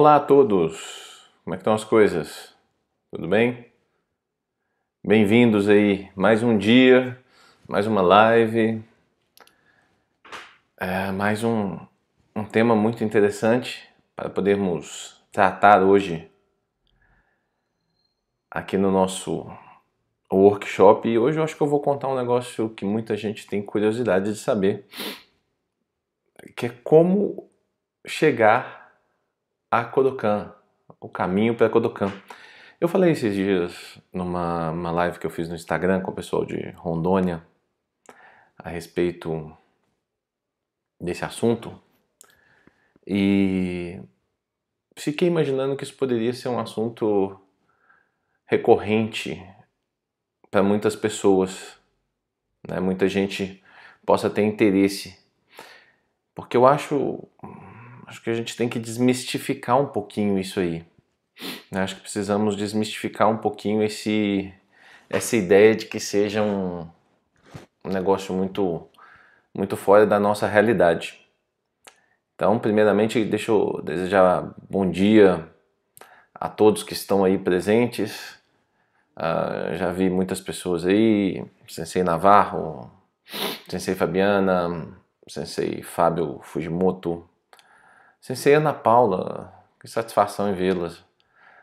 Olá a todos, como é que estão as coisas? Tudo bem? Bem-vindos aí, mais um dia, mais uma live, é, mais um, um tema muito interessante para podermos tratar hoje aqui no nosso workshop. E hoje eu acho que eu vou contar um negócio que muita gente tem curiosidade de saber, que é como chegar a Kodokan, o caminho para Kodokan. Eu falei esses dias numa uma live que eu fiz no Instagram com o pessoal de Rondônia a respeito desse assunto e fiquei imaginando que isso poderia ser um assunto recorrente para muitas pessoas, né? Muita gente possa ter interesse, porque eu acho acho que a gente tem que desmistificar um pouquinho isso aí. Né? Acho que precisamos desmistificar um pouquinho esse, essa ideia de que seja um, um negócio muito, muito fora da nossa realidade. Então, primeiramente, deixa eu desejar bom dia a todos que estão aí presentes. Uh, já vi muitas pessoas aí, Sensei Navarro, Sensei Fabiana, Sensei Fábio Fujimoto, Sensei Ana Paula, que satisfação em vê-las.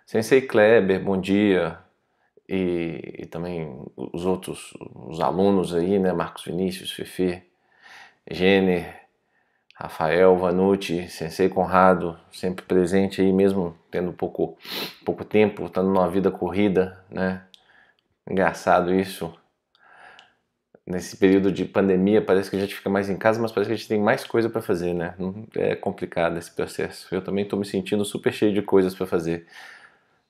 Sensei Kleber, bom dia. E, e, também os outros, os alunos aí, né? Marcos Vinícius, Fifi, Gêner, Rafael Vanucci, Sensei Conrado, sempre presente aí mesmo, tendo pouco, pouco tempo, estando numa vida corrida, né? Engraçado isso nesse período de pandemia, parece que a gente fica mais em casa, mas parece que a gente tem mais coisa para fazer, né? É complicado esse processo. Eu também estou me sentindo super cheio de coisas para fazer.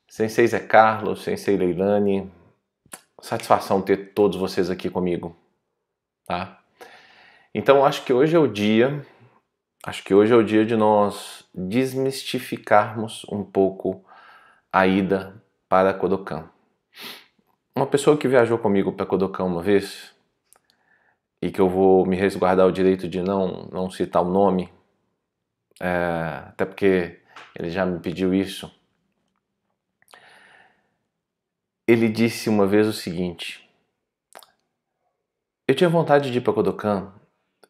Sensei Zé Carlos, Sensei Leilani, satisfação ter todos vocês aqui comigo, tá? Então, acho que hoje é o dia, acho que hoje é o dia de nós desmistificarmos um pouco a ida para Kodokan. Uma pessoa que viajou comigo para Kodokan uma vez, e que eu vou me resguardar o direito de não, não citar o nome, é, até porque ele já me pediu isso. Ele disse uma vez o seguinte: Eu tinha vontade de ir para Kodokan,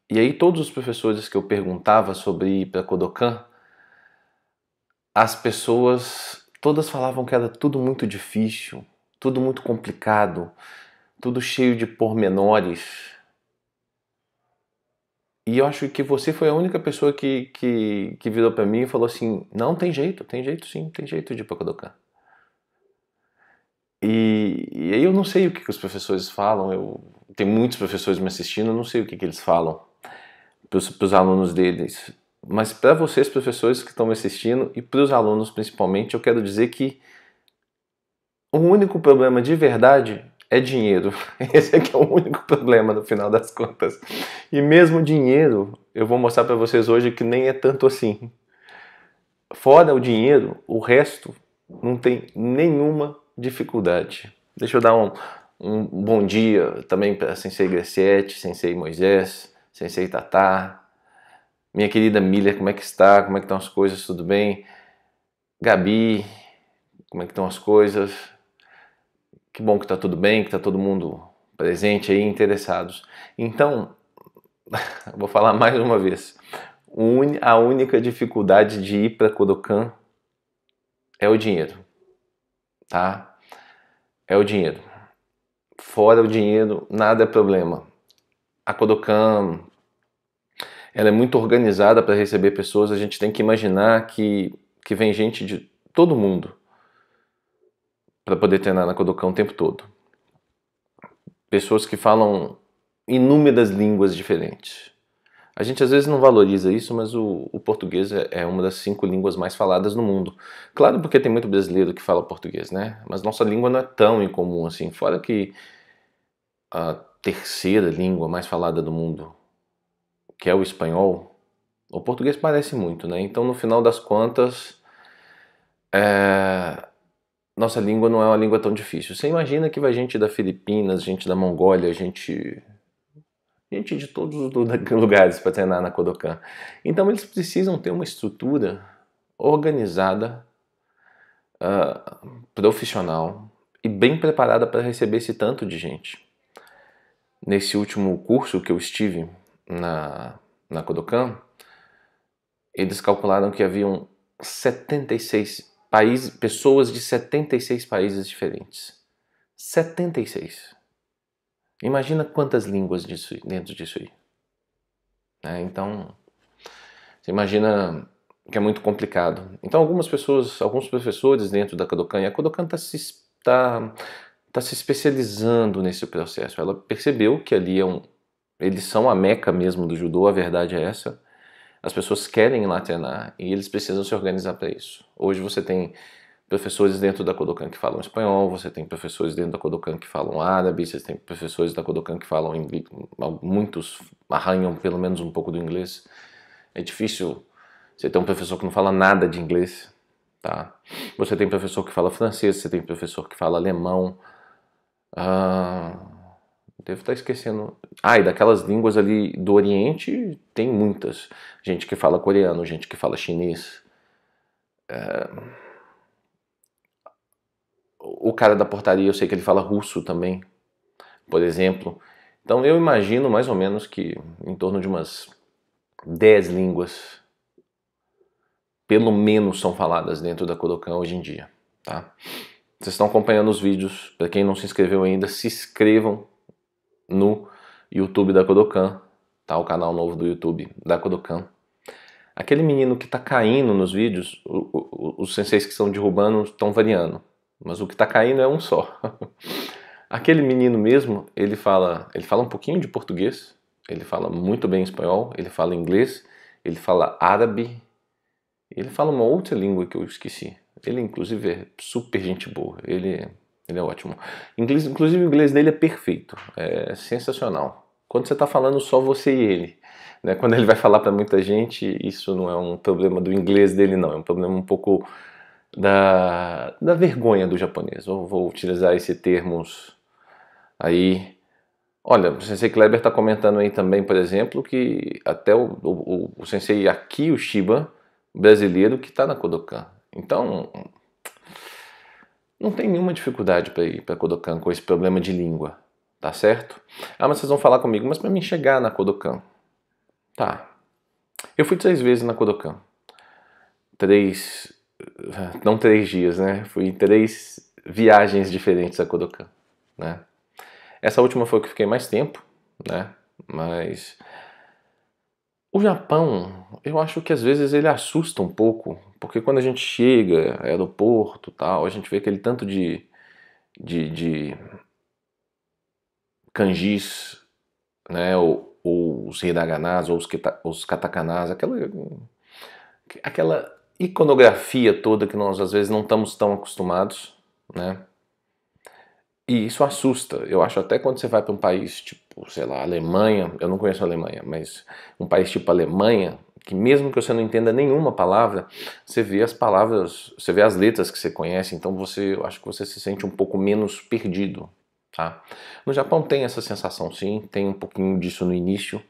e aí todos os professores que eu perguntava sobre ir para Kodokan, as pessoas todas falavam que era tudo muito difícil, tudo muito complicado, tudo cheio de pormenores e eu acho que você foi a única pessoa que, que, que virou para mim e falou assim: não, tem jeito, tem jeito sim, tem jeito de ir para Kodokan. E, e, aí eu não sei o que, que, os professores falam, eu, tem muitos professores me assistindo, eu não sei o que, que eles falam para os alunos deles. Mas para vocês, professores que estão me assistindo, e para os alunos principalmente, eu quero dizer que o único problema de verdade é dinheiro. Esse aqui é, é o único problema no final das contas. E mesmo dinheiro, eu vou mostrar para vocês hoje que nem é tanto assim. Fora o dinheiro, o resto não tem nenhuma dificuldade. Deixa eu dar um, um bom dia também para Sensei Graciete, Sensei Moisés, Sensei Tatá. Minha querida Milha, como é que está? Como é que estão as coisas? Tudo bem? Gabi, como é que estão as coisas? Que bom que está tudo bem, que está todo mundo presente aí, interessados. Então, vou falar mais uma vez. A única dificuldade de ir para Kodokan é o dinheiro, tá? É o dinheiro. Fora o dinheiro, nada é problema. A Kodokan ela é muito organizada para receber pessoas. A gente tem que imaginar que, que vem gente de todo mundo para poder treinar na Kodokan o tempo todo. Pessoas que falam inúmeras línguas diferentes. A gente às vezes não valoriza isso, mas o, o português é, é, uma das cinco línguas mais faladas no mundo. Claro, porque tem muito brasileiro que fala português, né? Mas nossa língua não é tão incomum assim. Fora que a terceira língua mais falada do mundo, que é o espanhol, o português parece muito, né? Então, no final das contas, é nossa língua não é uma língua tão difícil. Você imagina que vai gente da Filipinas, gente da Mongólia, gente gente de todos os lugares para treinar na Kodokan. Então eles precisam ter uma estrutura organizada, uh, profissional e bem preparada para receber esse tanto de gente. Nesse último curso que eu estive na, na Kodokan, eles calcularam que haviam 76 país, pessoas de 76 países diferentes. 76. Imagina quantas línguas disso, dentro disso aí. É, então, você imagina que é muito complicado. Então, algumas pessoas, alguns professores dentro da Kodokan, e a Kodokan está se, tá, tá se especializando nesse processo. Ela percebeu que ali é um, eles são a meca mesmo do judô, a verdade é essa. As pessoas querem laternar e eles precisam se organizar para isso. Hoje você tem professores dentro da Kodokan que falam espanhol, você tem professores dentro da Kodokan que falam árabe, você tem professores da Kodokan que falam inglês, muitos arranham pelo menos um pouco do inglês. É difícil você ter um professor que não fala nada de inglês, tá? Você tem professor que fala francês, você tem professor que fala alemão. Ah, Devo estar tá esquecendo. Ah, e daquelas línguas ali do Oriente, tem muitas. Gente que fala coreano, gente que fala chinês. É... O cara da portaria, eu sei que ele fala russo também, por exemplo. Então eu imagino mais ou menos que em torno de umas 10 línguas, pelo menos, são faladas dentro da Kodokan hoje em dia. Tá? Vocês estão acompanhando os vídeos. Para quem não se inscreveu ainda, se inscrevam no YouTube da Kodokan, tá? O canal novo do YouTube da Kodokan. Aquele menino que tá caindo nos vídeos, o, o, os senseis que estão derrubando estão variando, mas o que tá caindo é um só. Aquele menino mesmo, ele fala, ele fala um pouquinho de português, ele fala muito bem espanhol, ele fala inglês, ele fala árabe, ele fala uma outra língua que eu esqueci. Ele inclusive é super gente boa. Ele é ele é ótimo. Inglês, inclusive, o inglês dele é perfeito, é sensacional. Quando você está falando só você e ele, né? quando ele vai falar para muita gente, isso não é um problema do inglês dele, não. É um problema um pouco da, da vergonha do japonês. Eu vou utilizar esse termos aí. Olha, o Sensei Kleber está comentando aí também, por exemplo, que até o, o, o Sensei Akio Shiba, brasileiro, que está na Kodokan. Então, não tem nenhuma dificuldade para ir para Kodokan com esse problema de língua, tá certo? Ah, mas vocês vão falar comigo, mas para mim chegar na Kodokan. Tá. Eu fui três vezes na Kodokan. Três. Eh, não três dias, né? Fui três viagens diferentes a Kodokan, né? Essa última foi que fiquei mais tempo, né? Mas. O Japão, eu acho que às vezes ele assusta um pouco porque quando a gente chega, é aeroporto tal, a gente vê aquele tanto de, de, de kanjis, né, ou, ou os hiraganas, ou os, os katakanas, aquela, aquela iconografia toda que nós às vezes não estamos tão acostumados, né? E isso assusta. Eu acho até quando você vai para um país tipo, sei lá, Alemanha, eu não conheço a Alemanha, mas um país tipo Alemanha, que mesmo que você não entenda nenhuma palavra, você vê as palavras, você vê as letras que você conhece, então você, eu acho que você se sente um pouco menos perdido, tá? No Japão tem essa sensação sim, tem um pouquinho disso no início,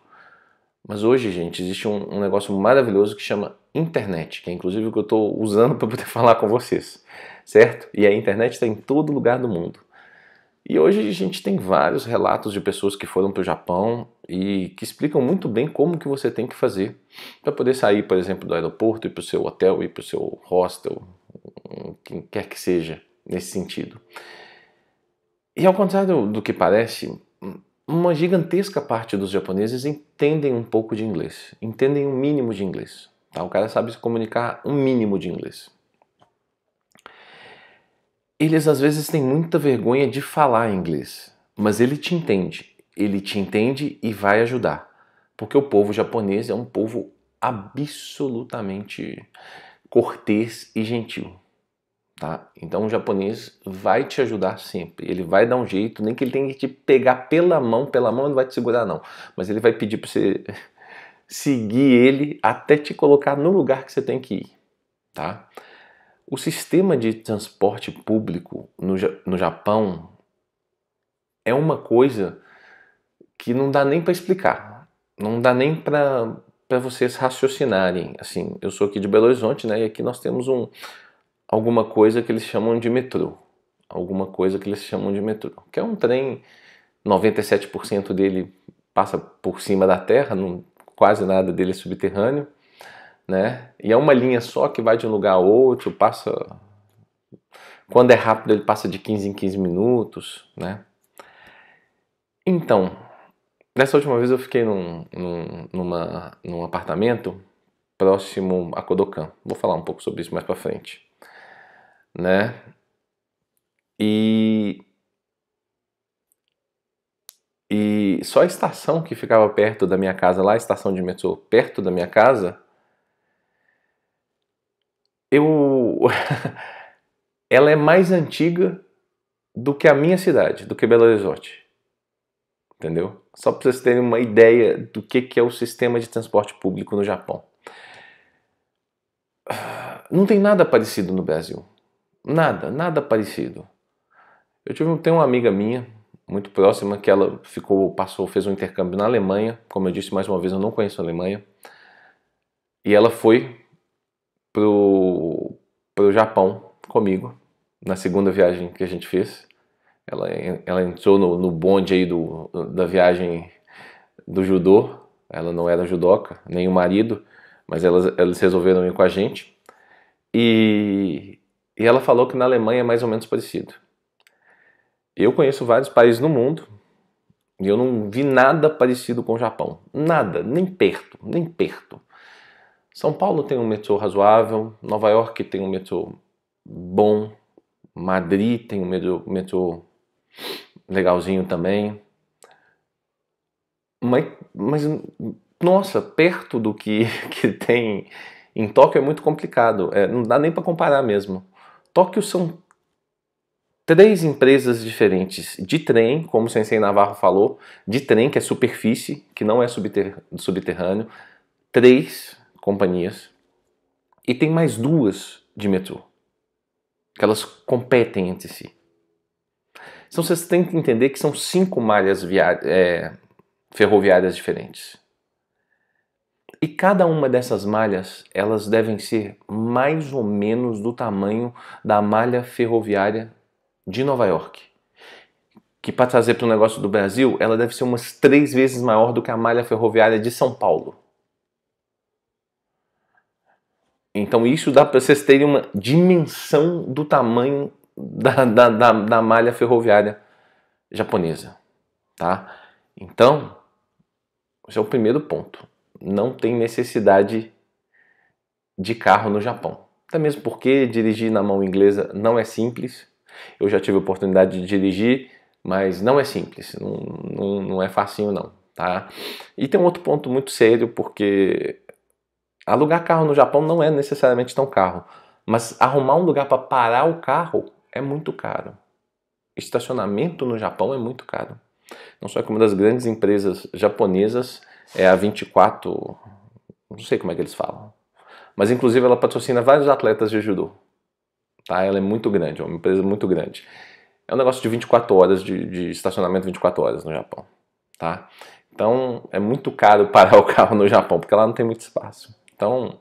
mas hoje, gente, existe um, um negócio maravilhoso que chama internet, que é inclusive o que eu estou usando para poder falar com vocês, certo? E a internet está em todo lugar do mundo. E hoje a gente tem vários relatos de pessoas que foram para o Japão e que explicam muito bem como que você tem que fazer para poder sair, por exemplo, do aeroporto, ir para o seu hotel, ir para o seu hostel, quem quer que seja, nesse sentido. E ao contrário do que parece, uma gigantesca parte dos japoneses entendem um pouco de inglês, entendem um mínimo de inglês. Tá? O cara sabe se comunicar um mínimo de inglês eles às vezes têm muita vergonha de falar inglês, mas ele te entende. Ele te entende e vai ajudar. Porque o povo japonês é um povo absolutamente cortês e gentil. Tá? Então o japonês vai te ajudar sempre. Ele vai dar um jeito, nem que ele tenha que te pegar pela mão, pela mão ele não vai te segurar não, mas ele vai pedir para você seguir ele até te colocar no lugar que você tem que ir, tá? O sistema de transporte público no, no Japão é uma coisa que não dá nem para explicar, não dá nem para vocês raciocinarem. Assim, eu sou aqui de Belo Horizonte, né? E aqui nós temos um alguma coisa que eles chamam de metrô, alguma coisa que eles chamam de metrô, que é um trem 97% dele passa por cima da terra, não, quase nada dele é subterrâneo né? E é uma linha só que vai de um lugar a outro, passa quando é rápido ele passa de 15 em 15 minutos, né? Então, nessa última vez eu fiquei num, num, numa, num apartamento próximo a Kodokan. Vou falar um pouco sobre isso mais para frente, né? E e só a estação que ficava perto da minha casa lá, a estação de metrô perto da minha casa, eu ela é mais antiga do que a minha cidade, do que Belo Horizonte. Entendeu? Só para vocês terem uma ideia do que, que é o sistema de transporte público no Japão. Não tem nada parecido no Brasil. Nada, nada parecido. Eu tive tenho uma amiga minha, muito próxima, que ela ficou, passou, fez um intercâmbio na Alemanha. Como eu disse mais uma vez, eu não conheço a Alemanha. E ela foi pro, pro Japão comigo, na segunda viagem que a gente fez. Ela, ela entrou no, no bonde aí do, da viagem do judô. Ela não era judoca, nem o marido, mas elas, eles resolveram ir com a gente. E, e ela falou que na Alemanha é mais ou menos parecido. Eu conheço vários países no mundo e eu não vi nada parecido com o Japão. Nada, nem perto, nem perto. São Paulo tem um metrô razoável, Nova York tem um metrô bom, Madrid tem um metrô, legalzinho também. Mas, mas, nossa, perto do que, que tem em Tóquio é muito complicado, é, não dá nem para comparar mesmo. Tóquio são três empresas diferentes de trem, como o Sensei Navarro falou, de trem, que é superfície, que não é subterrâneo, três companhias e tem mais duas de metrô, que elas competem entre si. Então vocês têm que entender que são cinco malhas é, ferroviárias diferentes. E cada uma dessas malhas, elas devem ser mais ou menos do tamanho da malha ferroviária de Nova York. Que para trazer para o negócio do Brasil, ela deve ser umas três vezes maior do que a malha ferroviária de São Paulo. Então isso dá para vocês terem uma dimensão do tamanho da, da, da, da malha ferroviária japonesa, tá? Então, esse é o primeiro ponto. Não tem necessidade de carro no Japão. Até mesmo porque dirigir na mão inglesa não é simples. Eu já tive a oportunidade de dirigir, mas não é simples. Não, não, não é facinho, não. Tá? E tem um outro ponto muito sério, porque Alugar carro no Japão não é necessariamente tão caro, mas arrumar um lugar para parar o carro é muito caro. Estacionamento no Japão é muito caro. Não só é que uma das grandes empresas japonesas é a 24, não sei como é que eles falam, mas inclusive ela patrocina vários atletas de judô. Tá? Ela é muito grande, é uma empresa muito grande. É um negócio de 24 horas de, de estacionamento 24 horas no Japão, tá? Então é muito caro parar o carro no Japão porque lá não tem muito espaço. Então,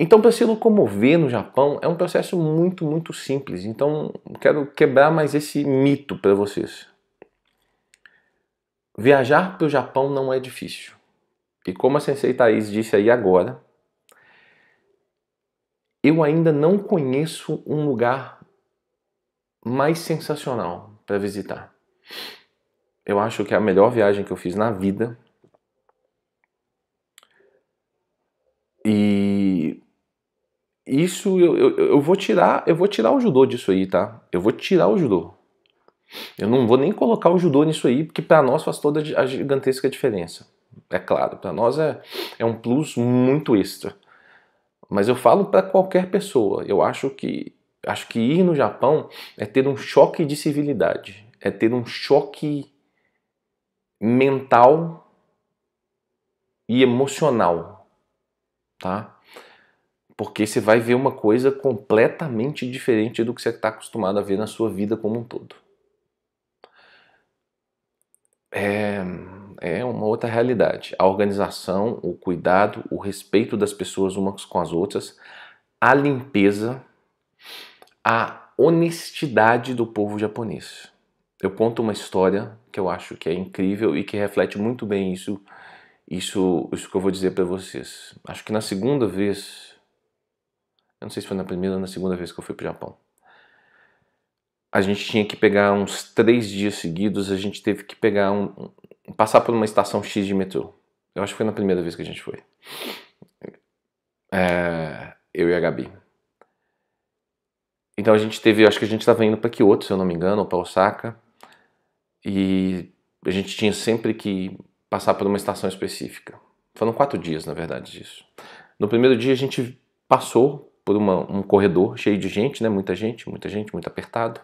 então para se locomover no Japão é um processo muito, muito simples. Então, quero quebrar mais esse mito para vocês. Viajar para o Japão não é difícil. E como a Sensei Thaís disse aí agora, eu ainda não conheço um lugar mais sensacional para visitar. Eu acho que é a melhor viagem que eu fiz na vida isso eu, eu, eu, vou tirar, eu vou tirar o judô disso aí, tá? Eu vou tirar o judô. Eu não vou nem colocar o judô nisso aí, porque para nós faz toda a gigantesca diferença. É claro, para nós é, é um plus muito extra. Mas eu falo para qualquer pessoa, eu acho que acho que ir no Japão é ter um choque de civilidade, é ter um choque mental e emocional, tá? porque você vai ver uma coisa completamente diferente do que você está acostumado a ver na sua vida como um todo. É, é uma outra realidade. A organização, o cuidado, o respeito das pessoas umas com as outras, a limpeza, a honestidade do povo japonês. Eu conto uma história que eu acho que é incrível e que reflete muito bem isso, isso, isso que eu vou dizer para vocês. Acho que na segunda vez eu não sei se foi na primeira ou na segunda vez que eu fui para o Japão. A gente tinha que pegar uns três dias seguidos, a gente teve que pegar um. passar por uma estação X de metrô. Eu acho que foi na primeira vez que a gente foi. É, eu e a Gabi. Então a gente teve, acho que a gente estava indo para Kyoto, se eu não me engano, ou para Osaka. E a gente tinha sempre que passar por uma estação específica. Foram quatro dias, na verdade, disso. No primeiro dia a gente passou por uma, um corredor cheio de gente, né? Muita gente, muita gente, muito apertado.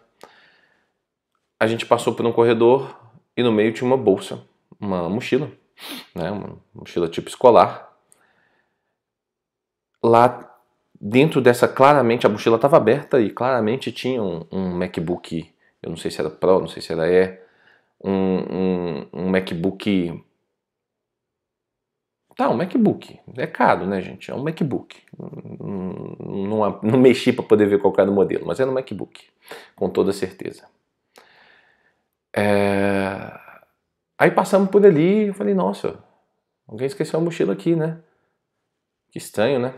A gente passou por um corredor e no meio tinha uma bolsa, uma mochila, né? Uma mochila tipo escolar. Lá dentro dessa, claramente a mochila estava aberta e claramente tinha um, um, MacBook. Eu não sei se era Pro, não sei se era E, um, um, um MacBook Tá, um MacBook. É caro, né, gente? É um MacBook. Não, não mexi para poder ver qual era o modelo, mas era um MacBook, com toda certeza. É... Aí passamos por ali e eu falei, nossa, alguém esqueceu a mochila aqui, né? Que estranho, né?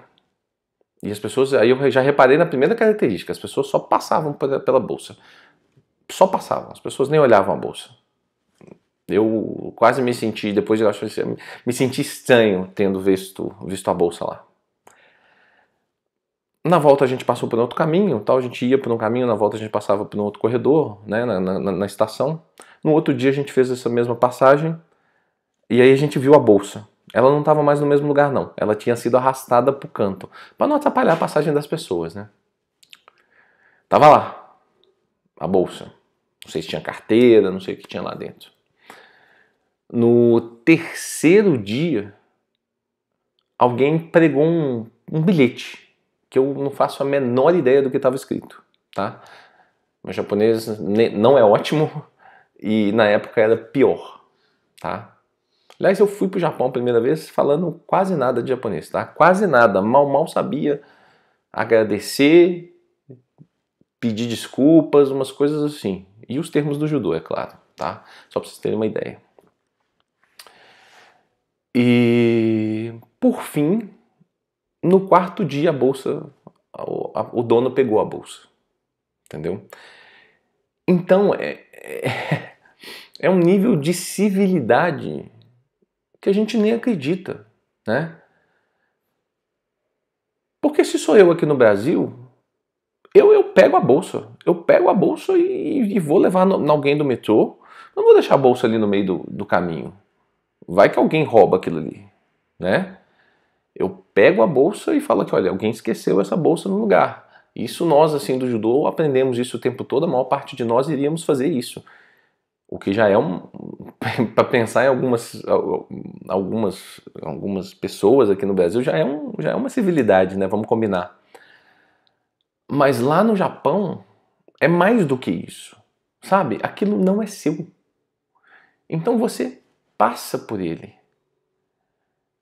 E as pessoas, aí eu já reparei na primeira característica, as pessoas só passavam pela bolsa. Só passavam, as pessoas nem olhavam a bolsa. Eu quase me senti, depois acho que me senti estranho tendo visto, visto a bolsa lá. Na volta a gente passou por outro caminho, tal, a gente ia por um caminho, na volta a gente passava por um outro corredor, né, na, na, na estação. No outro dia a gente fez essa mesma passagem e aí a gente viu a bolsa. Ela não estava mais no mesmo lugar não, ela tinha sido arrastada para o canto, para não atrapalhar a passagem das pessoas, né? Tava lá a bolsa. Não sei se tinha carteira, não sei o que tinha lá dentro. No terceiro dia, alguém pregou um, um bilhete que eu não faço a menor ideia do que estava escrito, tá? Meu japonês não é ótimo e na época era pior, tá? Aliás, eu fui para o Japão a primeira vez falando quase nada de japonês, tá? Quase nada, mal mal sabia agradecer, pedir desculpas, umas coisas assim. E os termos do judô, é claro, tá? Só para vocês terem uma ideia. E por fim, no quarto dia a bolsa, o dono pegou a bolsa, entendeu? Então é, é, é um nível de civilidade que a gente nem acredita, né? Porque se sou eu aqui no Brasil, eu, eu pego a bolsa. Eu pego a bolsa e, e vou levar no, alguém do metrô. Não vou deixar a bolsa ali no meio do, do caminho. Vai que alguém rouba aquilo ali, né? Eu pego a bolsa e falo que, olha, alguém esqueceu essa bolsa no lugar. Isso nós, assim, do judô, aprendemos isso o tempo todo, a maior parte de nós iríamos fazer isso. O que já é um... para pensar em algumas, algumas, algumas pessoas aqui no Brasil, já é, um, já é uma civilidade, né? Vamos combinar. Mas lá no Japão, é mais do que isso, sabe? Aquilo não é seu. Então você passa por ele,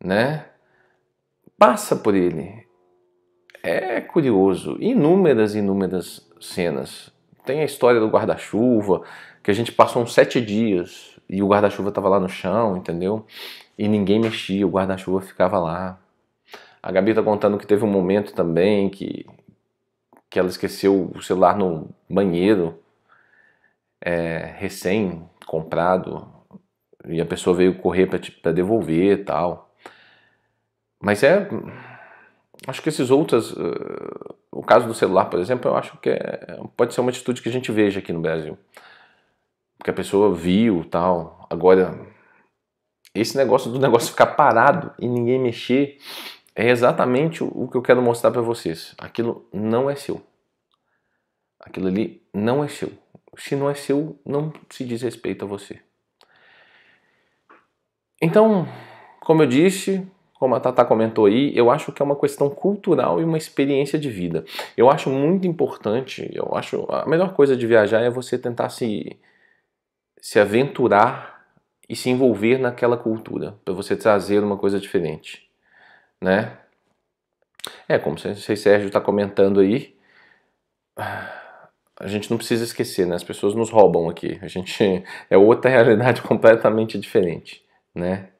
né? Passa por ele. É curioso, inúmeras, inúmeras cenas. Tem a história do guarda-chuva, que a gente passou uns sete dias e o guarda-chuva estava lá no chão, entendeu? E ninguém mexia, o guarda-chuva ficava lá. A Gabi está contando que teve um momento também que, que ela esqueceu o celular no banheiro, é, recém-comprado, e a pessoa veio correr para devolver tal. Mas é. Acho que esses outros. Uh, eh, o caso do celular, por exemplo, eu acho que é, pode ser uma atitude que a gente veja aqui no Brasil. Porque a pessoa viu tal. Agora, esse negócio do negócio ficar parado e ninguém mexer é exatamente o que eu quero mostrar para vocês. Aquilo não é seu. Aquilo ali não é seu. Se não é seu, não se diz respeito a você. Então, como eu disse, como a Tata comentou aí, eu acho que é uma questão cultural e uma experiência de vida. Eu acho muito importante, eu acho a melhor coisa de viajar é você tentar se se aventurar e se envolver naquela cultura, para você trazer uma coisa diferente, né? É, como o Sérgio está comentando aí, a gente não precisa esquecer, né? As pessoas nos roubam aqui. A gente é outra realidade completamente diferente né?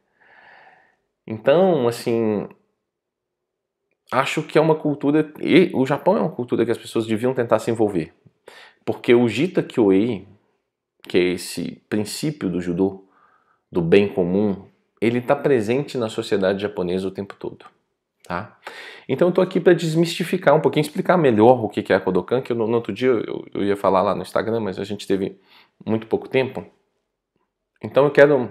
Então, assim, acho que é uma cultura e o Japão é uma cultura que as pessoas deviam tentar se envolver, porque o Jita Kyoei, que é esse princípio do judô, do bem comum, ele está presente na sociedade japonesa o tempo todo. Tá? Então eu estou aqui para desmistificar um pouquinho, explicar melhor o que é a Kodokan, que eu, no outro dia eu, eu ia falar lá no Instagram, mas a gente teve muito pouco tempo. Então eu quero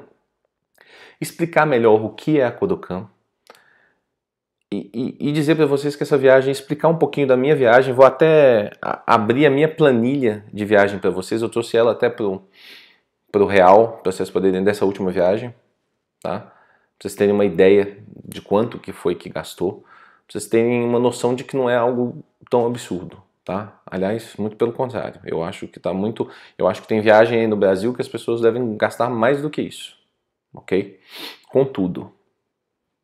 explicar melhor o que é a Kodokan e, e, e dizer para vocês que essa viagem, explicar um pouquinho da minha viagem, vou até abrir a minha planilha de viagem para vocês, eu trouxe ela até pro, pro real, para vocês poderem dessa última viagem, tá? vocês terem uma ideia de quanto que foi que gastou, para vocês terem uma noção de que não é algo tão absurdo, tá? Aliás, muito pelo contrário. Eu acho que tá muito, eu acho que tem viagem aí no Brasil que as pessoas devem gastar mais do que isso ok? Contudo,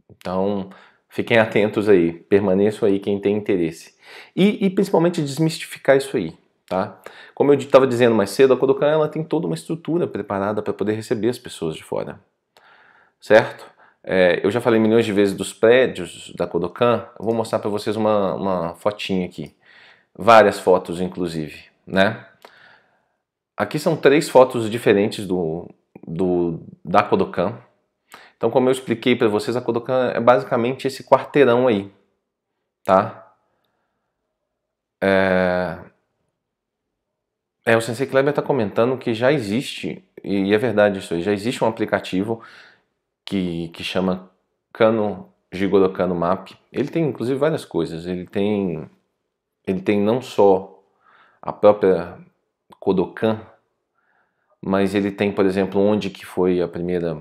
então fiquem atentos aí, permaneçam aí quem tem interesse. E, e principalmente desmistificar isso aí, tá? Como eu estava dizendo mais cedo, a Kodokan ela tem toda uma estrutura preparada para poder receber as pessoas de fora, certo? É, eu já falei milhões de vezes dos prédios da Kodokan, eu vou mostrar para vocês uma, uma fotinha aqui, várias fotos inclusive, né? Aqui são três fotos diferentes do, do, da Kodokan. Então, como eu expliquei para vocês, a Kodokan é basicamente esse quarteirão aí, tá? É, é o Sensei Kleber está comentando que já existe, e é verdade isso aí, já existe um aplicativo que, que chama Kano Jigorokano Map. Ele tem, inclusive, várias coisas. Ele tem, ele tem não só a própria Kodokan, mas ele tem, por exemplo, onde que foi a primeira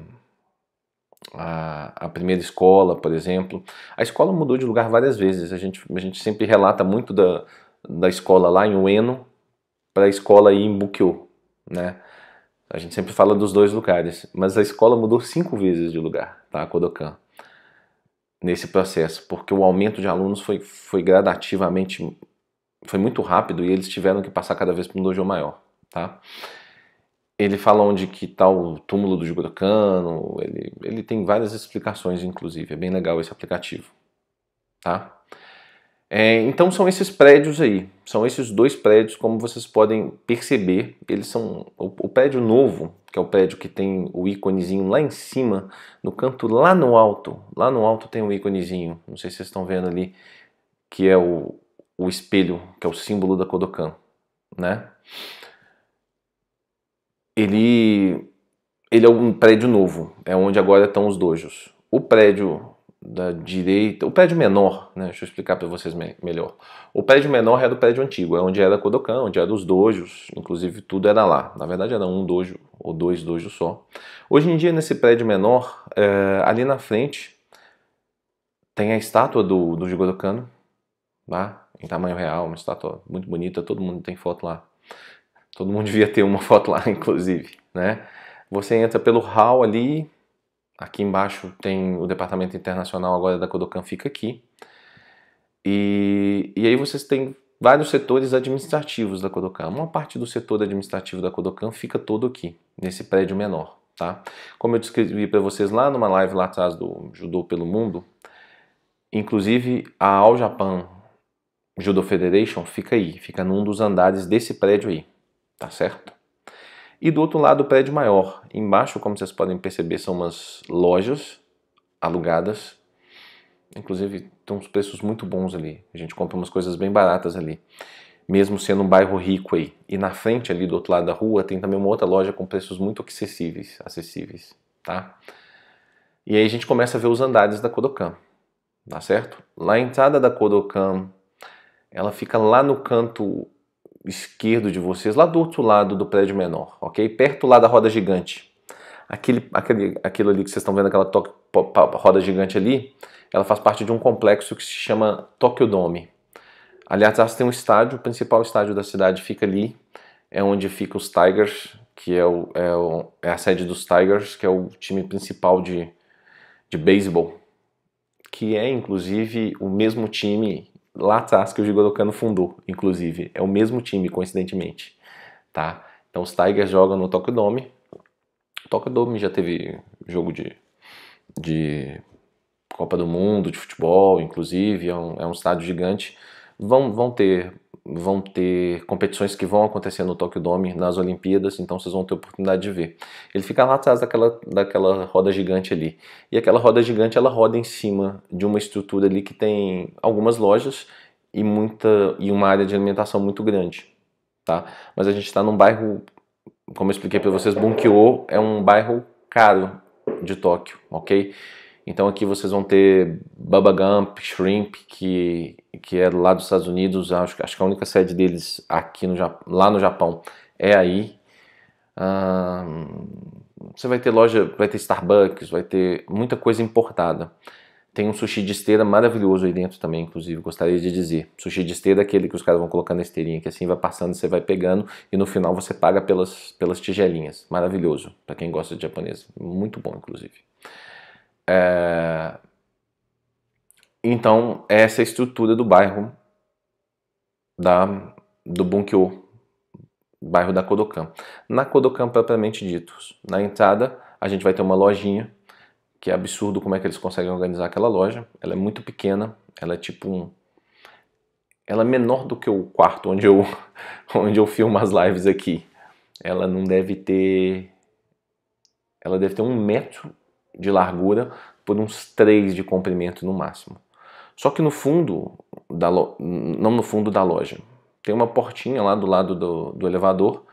a, a, primeira escola, por exemplo. A escola mudou de lugar várias vezes. A gente, a gente sempre relata muito da, da escola lá em Ueno para a escola aí em Bukyo, né? A gente sempre fala dos dois lugares, mas a escola mudou cinco vezes de lugar, tá? A Kodokan nesse processo, porque o aumento de alunos foi, foi gradativamente, foi muito rápido e eles tiveram que passar cada vez para um dojo maior, tá? ele fala onde que está o túmulo do Jigotocano, ele, ele tem várias explicações, inclusive, é bem legal esse aplicativo, tá? É, então são esses prédios aí, são esses dois prédios, como vocês podem perceber, eles são o, o prédio novo, que é o prédio que tem o íconezinho lá em cima, no canto lá no alto, lá no alto tem um íconezinho, não sei se vocês estão vendo ali, que é o, o espelho, que é o símbolo da Kodokan, né? ele, ele é um prédio novo, é onde agora estão os dojos. O prédio da direita, o prédio menor, né, deixa eu explicar para vocês me melhor. O prédio menor era é o prédio antigo, é onde era Kodokan, onde eram os dojos, inclusive tudo era lá. Na verdade era um dojo ou dois dojos só. Hoje em dia nesse prédio menor, é, ali na frente tem a estátua do, do Jigoro Kano, lá, tá? em tamanho real, uma estátua muito bonita, todo mundo tem foto lá. Todo mundo devia ter uma foto lá, inclusive, né? Você entra pelo hall ali, aqui embaixo tem o departamento internacional agora da Kodokan, fica aqui. E, e aí vocês têm vários setores administrativos da Kodokan. Uma parte do setor administrativo da Kodokan fica todo aqui, nesse prédio menor, tá? Como eu descrevi para vocês lá numa live lá atrás do Judô pelo Mundo, inclusive a All Japan Judo Federation fica aí, fica num dos andares desse prédio aí tá certo? E do outro lado, o prédio maior. Embaixo, como vocês podem perceber, são umas lojas alugadas. Inclusive, tem uns preços muito bons ali. A gente compra umas coisas bem baratas ali. Mesmo sendo um bairro rico aí. E na frente ali, do outro lado da rua, tem também uma outra loja com preços muito acessíveis, acessíveis, tá? E aí a gente começa a ver os andares da Kodokan, tá certo? Lá a entrada da Kodokan, ela fica lá no canto esquerdo de vocês, lá do outro lado do prédio menor, ok? Perto lá da roda gigante. Aquele, aquele, aquilo ali que vocês estão vendo, aquela to roda gigante ali, ela faz parte de um complexo que se chama Tokyo Dome. Aliás, tem um estádio, o principal estádio da cidade fica ali, é onde fica os Tigers, que é, o, é, o, é a sede dos Tigers, que é o time principal de, de beisebol, que é inclusive o mesmo time lá atrás que o Jigorokano fundou, inclusive. É o mesmo time, coincidentemente. Tá? Então os Tigers jogam no Tokyo Dome. O Tokyo Dome já teve jogo de, de Copa do Mundo, de futebol, inclusive. É um, é um estádio gigante. Vão, vão ter vão ter competições que vão acontecer no Tokyo Dome nas Olimpíadas, então vocês vão ter oportunidade de ver. Ele fica lá atrás daquela, daquela roda gigante ali. E aquela roda gigante ela roda em cima de uma estrutura ali que tem algumas lojas e muita e uma área de alimentação muito grande, tá? Mas a gente está num bairro, como eu expliquei para vocês, Bunkyo é um bairro caro de Tóquio, ok? Então aqui vocês vão ter Baba Gump, Shrimp, que que é lá dos Estados Unidos, acho, acho que a única sede deles aqui no, lá no Japão é aí. Ah, você vai ter loja, vai ter Starbucks, vai ter muita coisa importada. Tem um sushi de esteira maravilhoso aí dentro também, inclusive, gostaria de dizer. Sushi de esteira é aquele que os caras vão colocando na esteirinha, que assim vai passando, você vai pegando e no final você paga pelas, pelas tigelinhas. Maravilhoso, para quem gosta de japonês. Muito bom, inclusive. É... Então, é essa é a estrutura do bairro da, do Bunkyo, bairro da Kodokan. Na Kodokan, propriamente dito, na entrada a gente vai ter uma lojinha, que é absurdo como é que eles conseguem organizar aquela loja. Ela é muito pequena, ela é tipo um... Ela é menor do que o quarto onde eu, onde eu filmo as lives aqui. Ela não deve ter... Ela deve ter um metro de largura por uns 3 de comprimento no máximo. Só que no fundo, da lo... não no fundo da loja, tem uma portinha lá do lado do, do elevador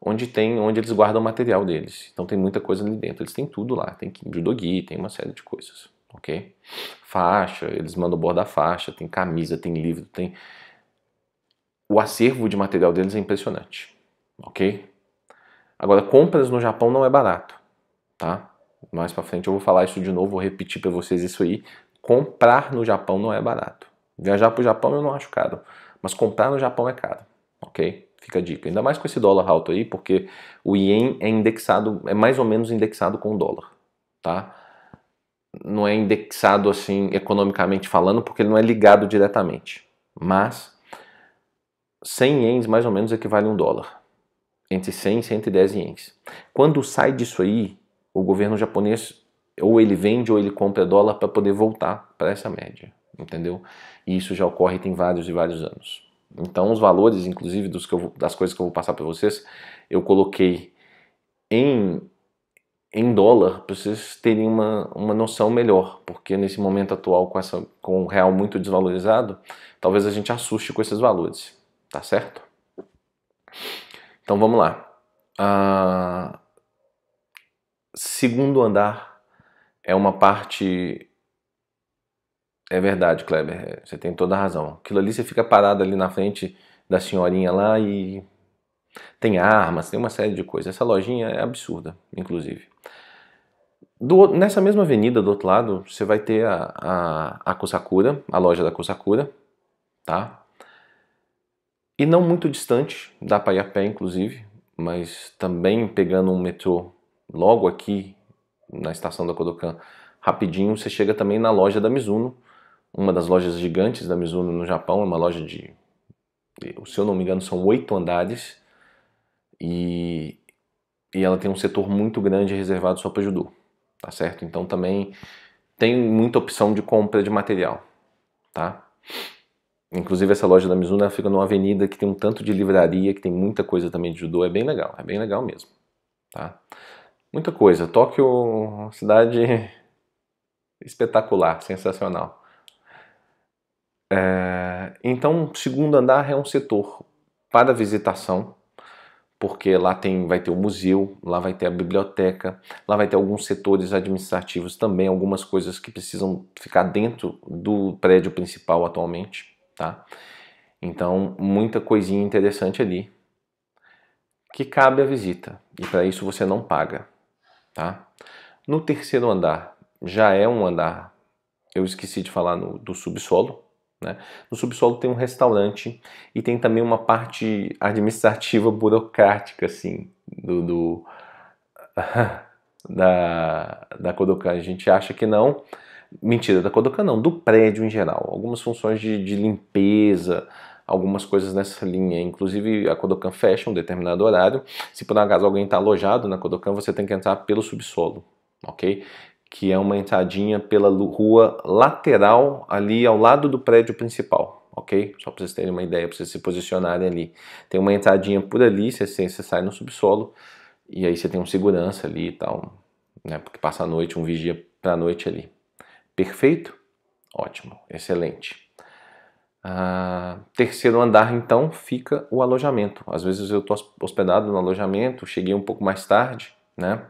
onde tem onde eles guardam o material deles. Então tem muita coisa ali dentro. Eles têm tudo lá, tem judogi, tem uma série de coisas, ok? Faixa, eles mandam bordar faixa, tem camisa, tem livro, tem o acervo de material deles é impressionante, ok? Agora compras no Japão não é barato, tá? Mais para frente eu vou falar isso de novo, vou repetir para vocês isso aí, comprar no Japão não é barato. Viajar para o Japão eu não acho caro, mas comprar no Japão é caro, ok? Fica a dica. Ainda mais com esse dólar alto aí, porque o ien é indexado, é mais ou menos indexado com o dólar, tá? Não é indexado assim economicamente falando, porque ele não é ligado diretamente. Mas 100 ienes mais ou menos equivale a um dólar. Entre 100 e 110 ienes. Quando sai disso aí, o governo japonês ou ele vende ou ele compra dólar para poder voltar para essa média, entendeu? E isso já ocorre tem vários e vários anos. Então os valores, inclusive dos que eu, das coisas que eu vou passar para vocês, eu coloquei em em dólar para vocês terem uma, uma noção melhor, porque nesse momento atual com essa com o real muito desvalorizado, talvez a gente assuste com esses valores, tá certo? Então vamos lá. Uh, segundo andar é uma parte. É verdade, Kleber, é, você tem toda a razão. Aquilo ali você fica parado ali na frente da senhorinha lá e tem armas, tem uma série de coisas. Essa lojinha é absurda, inclusive. Do, nessa mesma avenida do outro lado, você vai ter a, a, a Kusakura, a loja da Kusakura, tá? E não muito distante, dá pra ir a pé, inclusive, mas também pegando um metrô logo aqui na estação da Kodokan rapidinho, você chega também na loja da Mizuno, uma das lojas gigantes da Mizuno no Japão, é uma loja de, se eu não me engano, são oito andares e, e ela tem um setor muito grande reservado só para judô, tá certo? Então também tem muita opção de compra de material, tá? Inclusive essa loja da Mizuno ela fica numa avenida que tem um tanto de livraria, que tem muita coisa também de judô, é bem legal, é bem legal mesmo, tá? muita coisa. Tóquio, uma cidade espetacular, sensacional. É, então, segundo andar é um setor para visitação, porque lá tem, vai ter o museu, lá vai ter a biblioteca, lá vai ter alguns setores administrativos também, algumas coisas que precisam ficar dentro do prédio principal atualmente, tá? Então, muita coisinha interessante ali que cabe a visita. E para isso você não paga tá? No terceiro andar já é um andar, eu esqueci de falar no, do subsolo, né? No subsolo tem um restaurante e tem também uma parte administrativa burocrática, assim, do, do da, da Kodokan. A gente acha que não, mentira, da Kodokan não, do prédio em geral. Algumas funções de, de limpeza, algumas coisas nessa linha, inclusive a Kodokan fecha um determinado horário. Se por acaso alguém está alojado na Kodokan, você tem que entrar pelo subsolo, ok? Que é uma entradinha pela rua lateral ali ao lado do prédio principal ok? Só para vocês terem uma ideia, para vocês se posicionarem ali. Tem uma entradinha por ali, você, você sai no subsolo, e aí você tem um segurança ali e tal, né? Porque passa a noite, um vigia para a noite ali. Perfeito? Ótimo, excelente. Ah, terceiro andar, então, fica o alojamento. Às vezes eu estou hospedado no alojamento, cheguei um pouco mais tarde, né?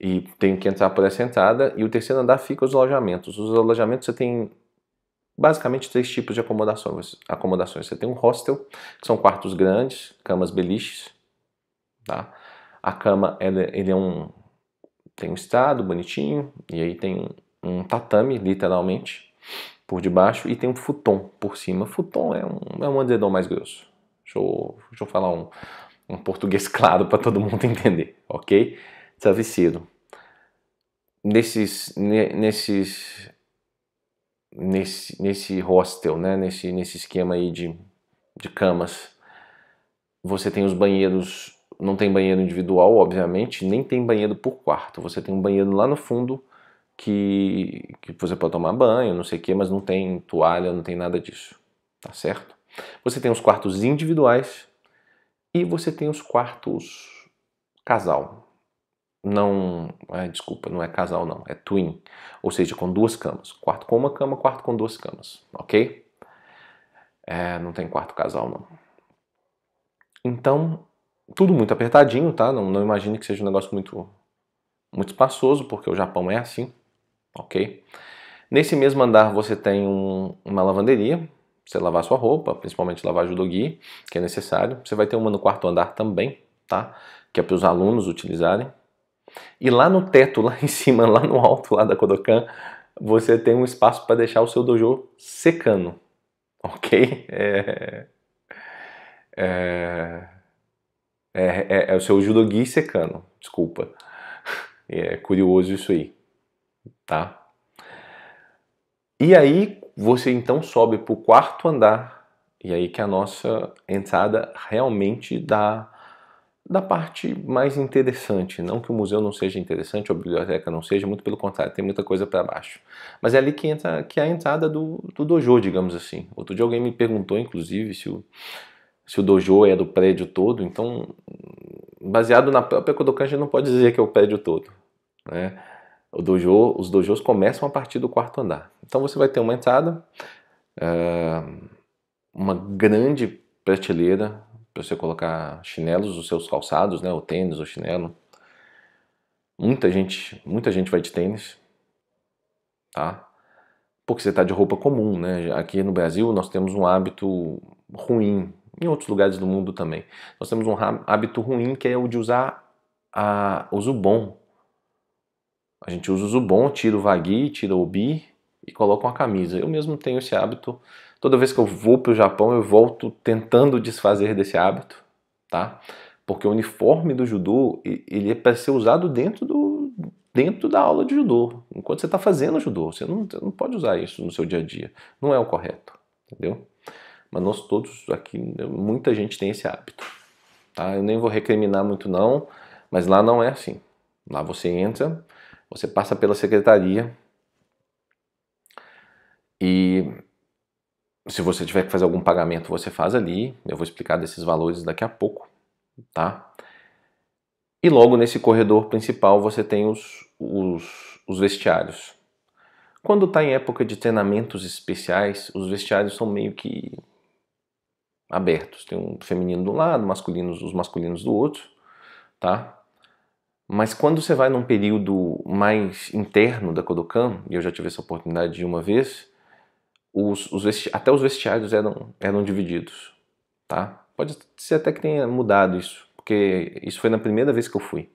E tenho que entrar por essa entrada. E o terceiro andar fica os alojamentos. Os alojamentos você tem basicamente três tipos de acomodações. acomodações. Você tem um hostel, que são quartos grandes, camas beliches. Tá? A cama ela, ele é um, tem um estado bonitinho, e aí tem um tatame, literalmente por debaixo e tem um futon por cima. Futon é um, é um azedon mais grosso. Deixa eu, deixa eu falar um, um português claro para todo mundo entender, ok? Travesseiro. Nesses, nesses, nesse, nesse hostel, né? nesse, nesse esquema aí de, de camas, você tem os banheiros, não tem banheiro individual, obviamente, nem tem banheiro por quarto. Você tem um banheiro lá no fundo, que, que você pode tomar banho, não sei o que, mas não tem toalha, não tem nada disso, tá certo? Você tem os quartos individuais e você tem os quartos casal. Não, é, desculpa, não é casal não, é twin, ou seja, com duas camas, quarto com uma cama, quarto com duas camas, ok? É, não tem quarto casal não. Então, tudo muito apertadinho, tá? Não, não imagine que seja um negócio muito muito espaçoso, porque o Japão é assim ok? Nesse mesmo andar você tem um, uma lavanderia, você lavar sua roupa, principalmente lavar judogi, que é necessário. Você vai ter uma no quarto andar também, tá? Que é para os alunos utilizarem. E lá no teto, lá em cima, lá no alto, lá da Kodokan, você tem um espaço para deixar o seu dojo secando, ok? É... É... É, é, é o seu judogi secando, desculpa. É curioso isso aí tá? E aí você então sobe para o quarto andar, e aí que é a nossa entrada realmente da, da parte mais interessante. Não que o museu não seja interessante, ou a biblioteca não seja, muito pelo contrário, tem muita coisa para baixo. Mas é ali que entra que é a entrada do, do dojo, digamos assim. Outro dia alguém me perguntou, inclusive, se o, se o dojo é do prédio todo, então, baseado na própria Kodokan, a gente não pode dizer que é o prédio todo, né? dojo, os dojos começam a partir do quarto andar. Então você vai ter uma entrada, é, uma grande prateleira para você colocar chinelos, os seus calçados, né, o tênis, o chinelo. Muita gente, muita gente vai de tênis, tá? Porque você está de roupa comum, né? Aqui no Brasil nós temos um hábito ruim, em outros lugares do mundo também. Nós temos um hábito ruim que é o de usar a, o zubom, a gente usa o Zubon, tira o Vagui, tira o Bi e coloca uma camisa. Eu mesmo tenho esse hábito. Toda vez que eu vou para o Japão, eu volto tentando desfazer desse hábito, tá? Porque o uniforme do judô, ele é para ser usado dentro, do, dentro da aula de judô. Enquanto você está fazendo judô, você não, você não pode usar isso no seu dia a dia. Não é o correto, entendeu? Mas nós todos aqui, muita gente tem esse hábito. Tá? Eu nem vou recriminar muito não, mas lá não é assim. Lá você entra, você passa pela secretaria e se você tiver que fazer algum pagamento, você faz ali. Eu vou explicar desses valores daqui a pouco, tá? E logo nesse corredor principal você tem os, os, os vestiários. Quando está em época de treinamentos especiais, os vestiários são meio que abertos. Tem um feminino do lado, masculinos, os masculinos do outro, tá? Mas quando você vai num período mais interno da Kodokan, e eu já tive essa oportunidade de uma vez, os, os até os vestiários eram, eram divididos, tá? Pode ser até que tenha mudado isso, porque isso foi na primeira vez que eu fui.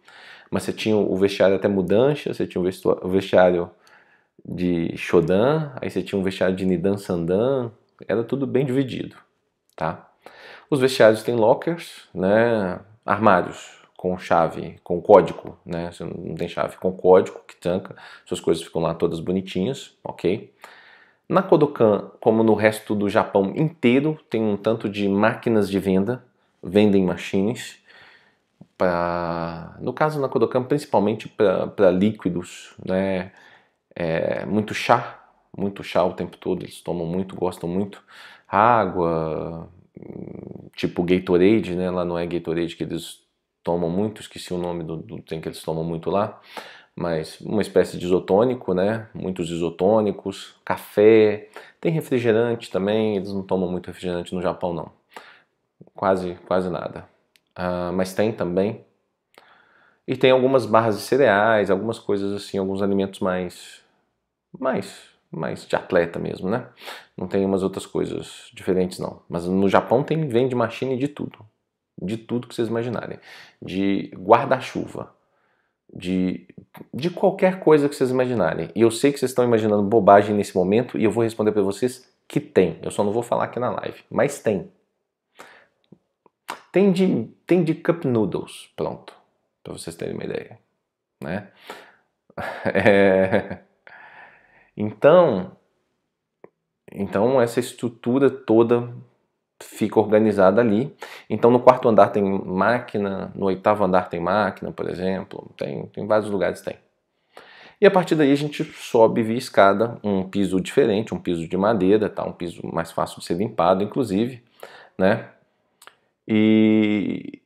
Mas você tinha o vestiário até mudança, você tinha o vestiário de Shodan, aí você tinha um vestiário de Nidan Sandan, era tudo bem dividido, tá? Os vestiários têm lockers, né, armários, com chave, com código, né? Você não tem chave, com código que tanca, suas coisas ficam lá todas bonitinhas, ok? Na Kodokan, como no resto do Japão inteiro, tem um tanto de máquinas de venda, vendem machines, pra, no caso na Kodokan, principalmente para líquidos, né? É, muito chá, muito chá o tempo todo, eles tomam muito, gostam muito, água, tipo Gatorade, né? Lá não é Gatorade que eles tomam muito, esqueci o nome do, do que eles tomam muito lá, mas uma espécie de isotônico, né? Muitos isotônicos, café, tem refrigerante também, eles não tomam muito refrigerante no Japão não. Quase, quase nada. Ah, mas tem também. E tem algumas barras de cereais, algumas coisas assim, alguns alimentos mais mais mais de atleta mesmo, né? Não tem umas outras coisas diferentes não, mas no Japão tem vende machine de tudo de tudo que vocês imaginarem, de guarda-chuva, de, de qualquer coisa que vocês imaginarem. E eu sei que vocês estão imaginando bobagem nesse momento e eu vou responder para vocês que tem. Eu só não vou falar aqui na live, mas tem. Tem de, tem de cup noodles, pronto, para vocês terem uma ideia, né? É... Então, então essa estrutura toda fica organizada ali. Então no quarto andar tem máquina, no oitavo andar tem máquina, por exemplo, tem, tem vários lugares tem. E a partir daí a gente sobe via escada, um piso diferente, um piso de madeira, tá? um piso mais fácil de ser limpado, inclusive, né? E,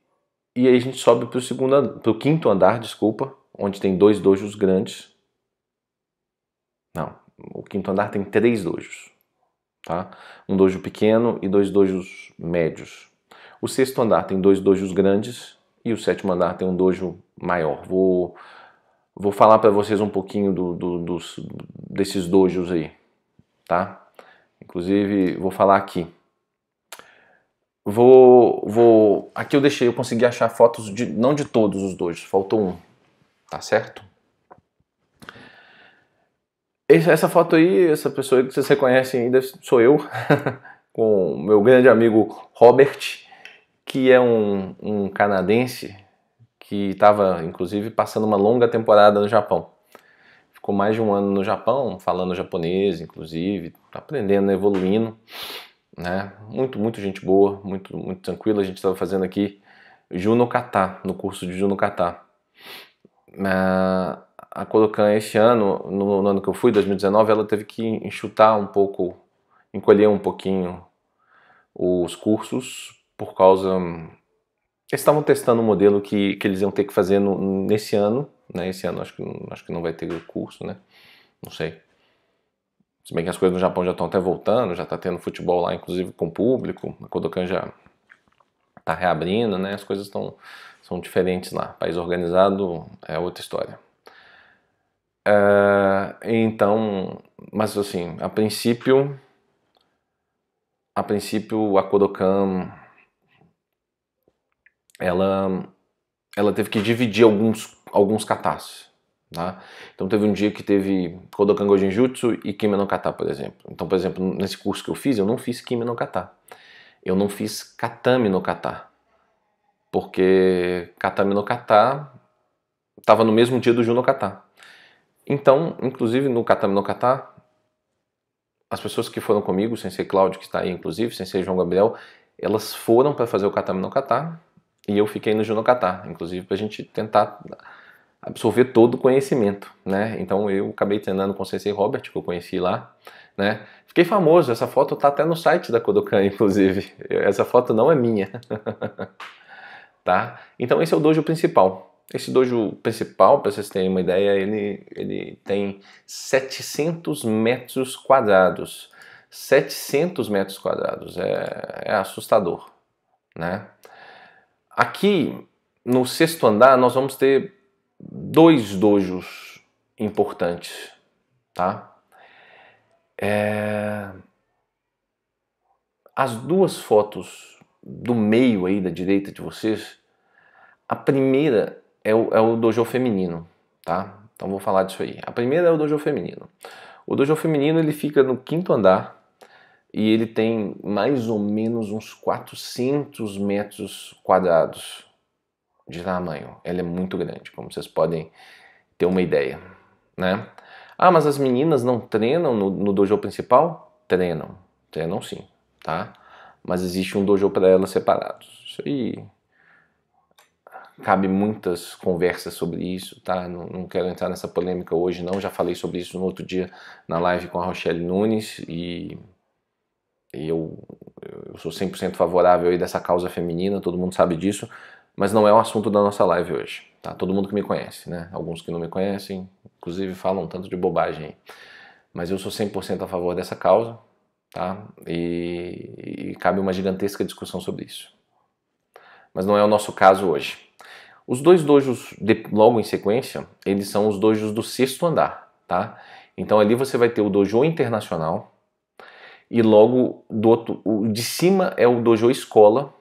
e aí a gente sobe para o segundo, para o quinto andar, desculpa, onde tem dois dojos grandes. Não, o quinto andar tem três dojos tá? Um dojo pequeno e dois dojos médios. O sexto andar tem dois dojos grandes e o sétimo andar tem um dojo maior. Vou, vou falar para vocês um pouquinho do, do, dos, desses dojos aí, tá? Inclusive, vou falar aqui. Vou, vou, aqui eu deixei, eu consegui achar fotos de, não de todos os dojos, faltou um, tá certo? essa foto aí, essa pessoa que vocês reconhecem ainda sou eu, com meu grande amigo Robert, que é um, um canadense que estava, inclusive, passando uma longa temporada no Japão. Ficou mais de um ano no Japão, falando japonês, inclusive, aprendendo, evoluindo. Né? Muito, muito gente boa, muito, muito tranquila. A gente estava fazendo aqui Juno Kata, no curso de Juno Kata. Uh, a Colocan este ano, no, no, ano que eu fui, 2019, ela teve que enxutar um pouco, encolher um pouquinho os cursos por causa eles estavam testando um modelo que, que eles iam ter que fazer no, nesse ano, né? Esse ano acho que, acho que não vai ter o curso, né? Não sei. Se bem que as coisas no Japão já estão até voltando, já está tendo futebol lá, inclusive com público. A Kodokan já está reabrindo, né? As coisas estão são diferentes lá. País organizado é outra história. Uh, então, mas assim, a princípio, a princípio a Kodokan, ela, ela teve que dividir alguns, alguns katas, tá? Né? Então teve um dia que teve Kodokan Gojinjutsu e Kimi no Kata, por exemplo. Então, por exemplo, nesse curso que eu fiz, eu não fiz Kimi no Kata. Eu não fiz Katami no Kata. Porque Katami no Kata estava no mesmo dia do Juno Kata. Então, inclusive no Katami no Kata, as pessoas que foram comigo, sem ser Cláudio, que está aí inclusive, sem ser João Gabriel, elas foram para fazer o Katami no Kata e eu fiquei no Junokata, inclusive para a gente tentar absorver todo o conhecimento, né? Então eu acabei treinando com o Sensei Robert, que eu conheci lá, né? Fiquei famoso, essa foto está até no site da Kodokan, inclusive. Essa foto não é minha. tá? Então esse é o dojo principal. Esse dojo principal, para vocês terem uma ideia, ele, ele tem 700 metros quadrados. 700 metros quadrados, é, é assustador, né? Aqui, no sexto andar, nós vamos ter dois dojos importantes, tá? É... As duas fotos do meio aí da direita de vocês, a primeira é o, é o dojo feminino, tá? Então vou falar disso aí. A primeira é o dojo feminino. O dojo feminino ele fica no quinto andar e ele tem mais ou menos uns 400 metros quadrados de tamanho. Ela é muito grande, como vocês podem ter uma ideia, né? Ah, mas as meninas não treinam no, no dojo principal? Treinam, treinam sim, tá? Mas existe um dojo para elas separados. Isso aí cabe muitas conversas sobre isso, tá? Não, não, quero entrar nessa polêmica hoje, não. Já falei sobre isso no outro dia na live com a Rochelle Nunes e, eu, eu sou 100% favorável aí dessa causa feminina, todo mundo sabe disso, mas não é o assunto da nossa live hoje, tá? Todo mundo que me conhece, né? Alguns que não me conhecem, inclusive falam um tanto de bobagem aí. Mas eu sou 100% a favor dessa causa, tá? E, e cabe uma gigantesca discussão sobre isso. Mas não é o nosso caso hoje. Os dois dojos de, logo em sequência, eles são os dojos do sexto andar, tá? Então ali você vai ter o dojo internacional e logo do outro, o de cima é o dojo escola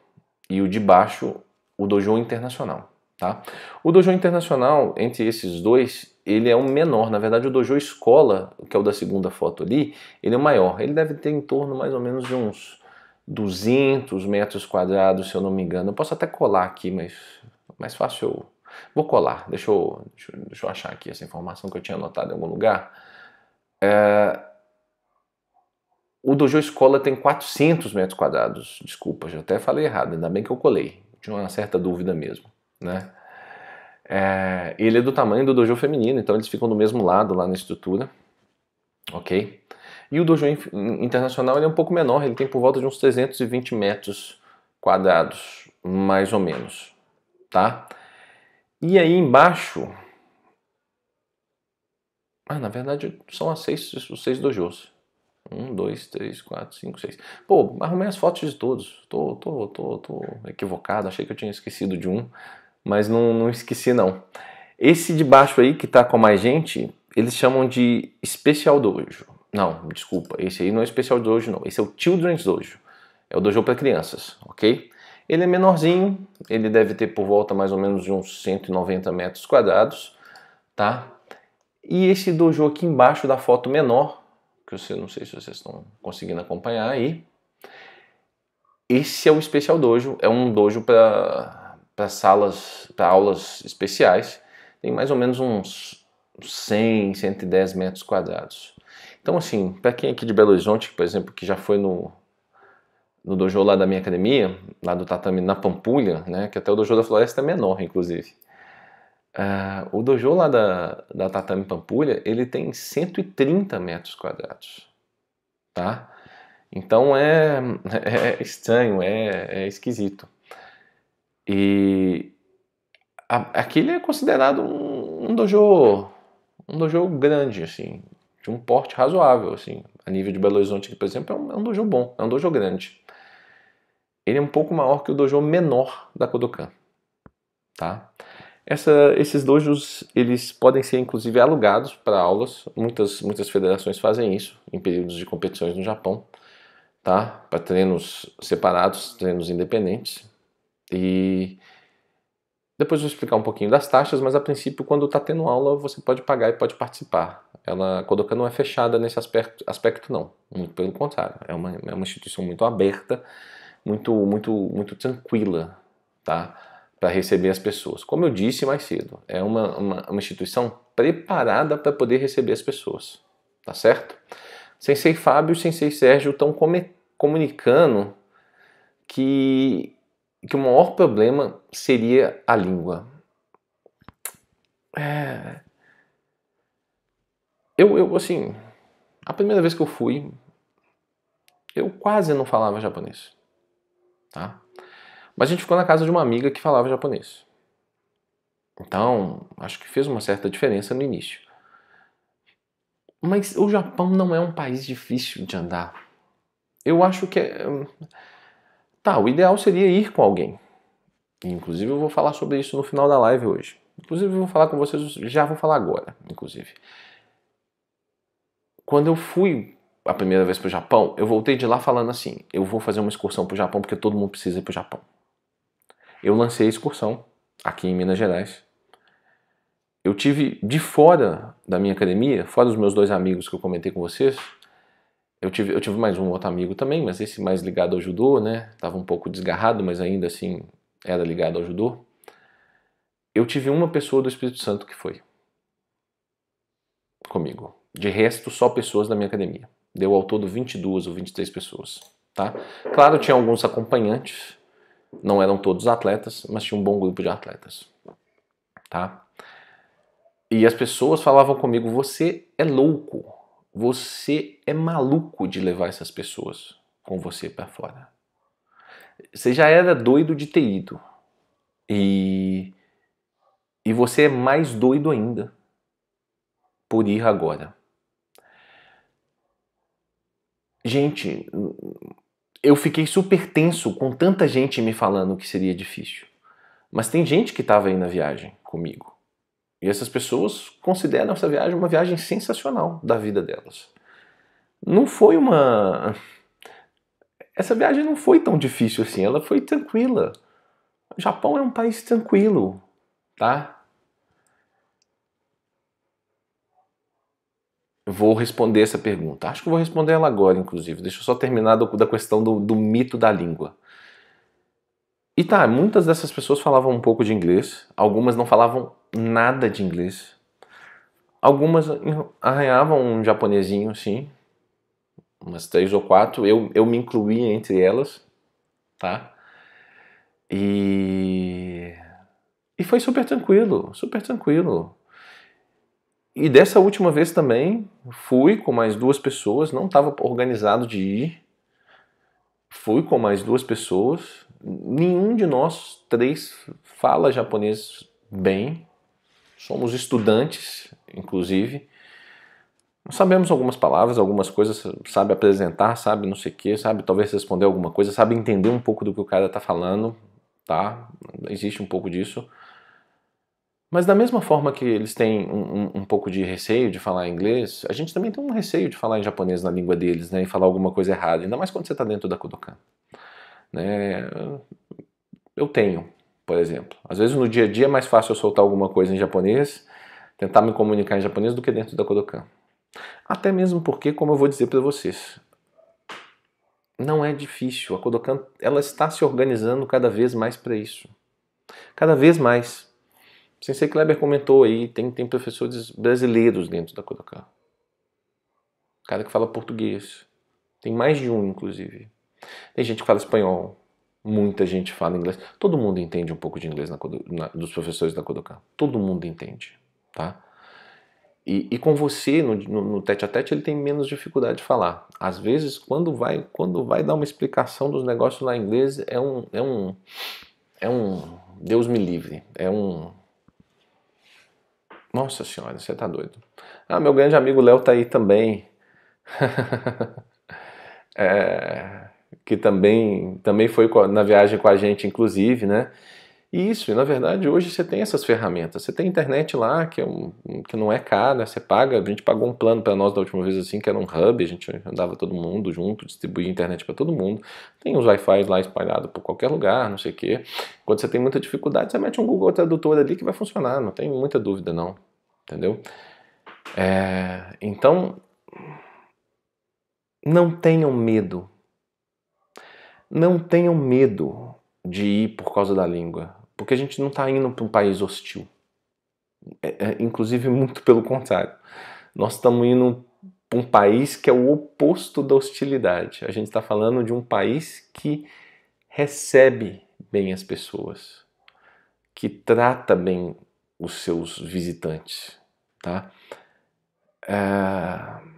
e o de baixo o dojo internacional, tá? O dojo internacional entre esses dois ele é o menor, na verdade o dojo escola, que é o da segunda foto ali, ele é o maior. Ele deve ter em torno mais ou menos de uns 200 metros quadrados, se eu não me engano. Eu posso até colar aqui, mas mais fácil eu... Vou colar, deixa eu, deixa, eu, deixa eu achar aqui essa informação que eu tinha anotado em algum lugar. É... O Dojo Escola tem 400 metros quadrados, desculpa, já até falei errado, ainda bem que eu colei. Tinha uma certa dúvida mesmo, né? É... Ele é do tamanho do Dojo feminino, então eles ficam do mesmo lado lá na estrutura, ok? E o Dojo Internacional ele é um pouco menor, ele tem por volta de uns 320 metros quadrados, mais ou menos, tá? E aí embaixo, ah, na verdade são as seis, os seis dojos. Um, dois, três, quatro, cinco, seis. Pô, arrumei as fotos de todos. Tô, tô, tô, tô equivocado. Achei que eu tinha esquecido de um, mas não, não esqueci não. Esse de baixo aí que tá com mais gente, eles chamam de especial dojo. Não, desculpa, esse aí não é especial dojo não. Esse é o children's dojo. É o dojo para crianças, ok? Ele é menorzinho, ele deve ter por volta mais ou menos de uns 190 metros quadrados, tá? E esse dojo aqui embaixo da foto menor, que eu não sei se vocês estão conseguindo acompanhar aí, esse é o especial dojo, é um dojo para salas, para aulas especiais, tem mais ou menos uns 100, 110 metros quadrados. Então assim, para quem é aqui de Belo Horizonte, por exemplo, que já foi no no dojo lá da minha academia, lá do tatame na Pampulha, né, que até o dojo da Floresta é menor, inclusive. Uh, o dojo lá da, da tatame Pampulha, ele tem 130 metros quadrados, tá? Então é, é estranho, é, é esquisito. E a, aquele é considerado um, um dojo, um dojo grande, assim, de um porte razoável, assim, a nível de Belo Horizonte, por exemplo, é um, é um dojo bom, é um dojo grande ele é um pouco maior que o dojo menor da Kodokan. Tá? Essa, esses dojos eles podem ser inclusive alugados para aulas. Muitas, muitas federações fazem isso em períodos de competições no Japão, tá? Para treinos separados, treinos independentes. E depois eu vou explicar um pouquinho das taxas, mas a princípio quando está tendo aula você pode pagar e pode participar. Ela Kodokan não é fechada nesse aspecto, aspecto não, muito pelo contrário, é uma, é uma instituição muito aberta muito, muito, muito tranquila, tá? Para receber as pessoas. Como eu disse mais cedo, é uma, uma, uma instituição preparada para poder receber as pessoas, tá certo? Sensei Fábio e Sensei Sérgio estão comunicando que, que o maior problema seria a língua. É... Eu, eu, assim, a primeira vez que eu fui, eu quase não falava japonês tá? Mas a gente ficou na casa de uma amiga que falava japonês. Então, acho que fez uma certa diferença no início. Mas o Japão não é um país difícil de andar. Eu acho que é... Hum, tá, o ideal seria ir com alguém. Inclusive, eu vou falar sobre isso no final da live hoje. Inclusive, eu vou falar com vocês, já vou falar agora, inclusive. Quando eu fui a primeira vez para o Japão, eu voltei de lá falando assim: eu vou fazer uma excursão para o Japão porque todo mundo precisa ir para o Japão. Eu lancei a excursão aqui em Minas Gerais. Eu tive de fora da minha academia, fora dos meus dois amigos que eu comentei com vocês, eu tive, eu tive mais um outro amigo também, mas esse mais ligado ao judô, né? Tava um pouco desgarrado, mas ainda assim era ligado ao judô. Eu tive uma pessoa do Espírito Santo que foi comigo. De resto, só pessoas da minha academia. Deu ao todo 22 ou 23 pessoas, tá? Claro, tinha alguns acompanhantes, não eram todos atletas, mas tinha um bom grupo de atletas, tá? E as pessoas falavam comigo: "Você é louco, você é maluco de levar essas pessoas com você para fora. Você já era doido de ter ido. E e você é mais doido ainda por ir agora." gente, eu fiquei super tenso com tanta gente me falando que seria difícil. Mas tem gente que estava aí na viagem comigo. E essas pessoas consideram essa viagem uma viagem sensacional da vida delas. Não foi uma. Essa viagem não foi tão difícil assim, ela foi tranquila. O Japão é um país tranquilo, tá? vou responder essa pergunta. Acho que vou responder ela agora, inclusive. Deixa eu só terminar do, da questão do, do mito da língua. E tá, muitas dessas pessoas falavam um pouco de inglês, algumas não falavam nada de inglês. Algumas arranhavam um japonesinho, sim, umas três ou quatro. Eu, eu me incluí entre elas, tá? E. E foi super tranquilo, super tranquilo. E dessa última vez também fui com mais duas pessoas, não estava organizado de ir. Fui com mais duas pessoas. Nenhum de nós três fala japonês bem. Somos estudantes, inclusive. sabemos algumas palavras, algumas coisas, sabe apresentar, sabe não sei o que, sabe talvez responder alguma coisa, sabe entender um pouco do que o cara está falando, tá? Existe um pouco disso mas da mesma forma que eles têm um, um, um, pouco de receio de falar inglês, a gente também tem um receio de falar em japonês na língua deles, né? E falar alguma coisa errada, ainda mais quando você está dentro da Kodokan. Né? Eu tenho, por exemplo. Às vezes no dia a dia é mais fácil eu soltar alguma coisa em japonês, tentar me comunicar em japonês do que dentro da Kodokan. Até mesmo porque, como eu vou dizer para vocês, não é difícil. A Kodokan ela está se organizando cada vez mais para isso. Cada vez mais. Sensei Kleber comentou aí, tem, tem professores brasileiros dentro da Kodokan. Cara que fala português. Tem mais de um, inclusive. Tem gente que fala espanhol. Muita gente fala inglês. Todo mundo entende um pouco de inglês na, na, dos professores da Kodokan. Todo mundo entende, tá? E, e com você, no, no, no, tete a tete, ele tem menos dificuldade de falar. Às vezes, quando vai, quando vai dar uma explicação dos negócios lá em inglês, é um, é um, é um Deus me livre. É um nossa senhora, você tá doido. Ah, meu grande amigo Léo tá aí também. é, que também, também foi na viagem com a gente, inclusive, né? E isso, na verdade, hoje você tem essas ferramentas. Você tem internet lá, que, é um, que não é cara, né? você paga. A gente pagou um plano para nós da última vez, assim, que era um hub, a gente andava todo mundo junto, distribuía internet para todo mundo. Tem os Wi-Fi lá espalhados por qualquer lugar, não sei o quê. Quando você tem muita dificuldade, você mete um Google Tradutor ali que vai funcionar, não tem muita dúvida, não entendeu? É, então, não tenham medo. Não tenham medo de ir por causa da língua, porque a gente não está indo para um país hostil. É, é, inclusive, muito pelo contrário. Nós estamos indo para um país que é o oposto da hostilidade. A gente está falando de um país que recebe bem as pessoas, que trata bem os seus visitantes, tá? É...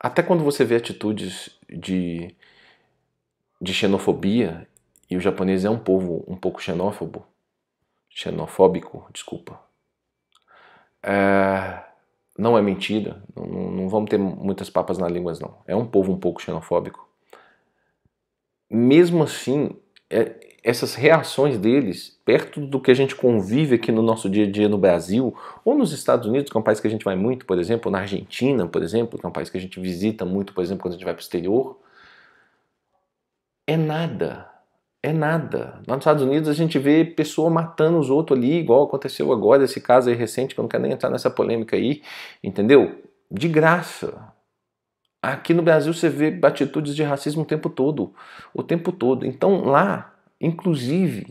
Até quando você vê atitudes de, de xenofobia, e o japonês é um povo um pouco xenófobo, xenofóbico, desculpa, é... não é mentira, não, não vamos ter muitas papas na língua, não. É um povo um pouco xenofóbico. Mesmo assim, é, essas reações deles, perto do que a gente convive aqui no nosso dia a dia no Brasil, ou nos Estados Unidos, que é um país que a gente vai muito, por exemplo, ou na Argentina, por exemplo, que é um país que a gente visita muito, por exemplo, quando a gente vai para o exterior, é nada. É nada. Lá nos Estados Unidos a gente vê pessoa matando os outros ali, igual aconteceu agora, esse caso aí recente, que eu não quero nem entrar nessa polêmica aí, entendeu? De graça. Aqui no Brasil você vê atitudes de racismo o tempo todo. O tempo todo. Então lá Inclusive,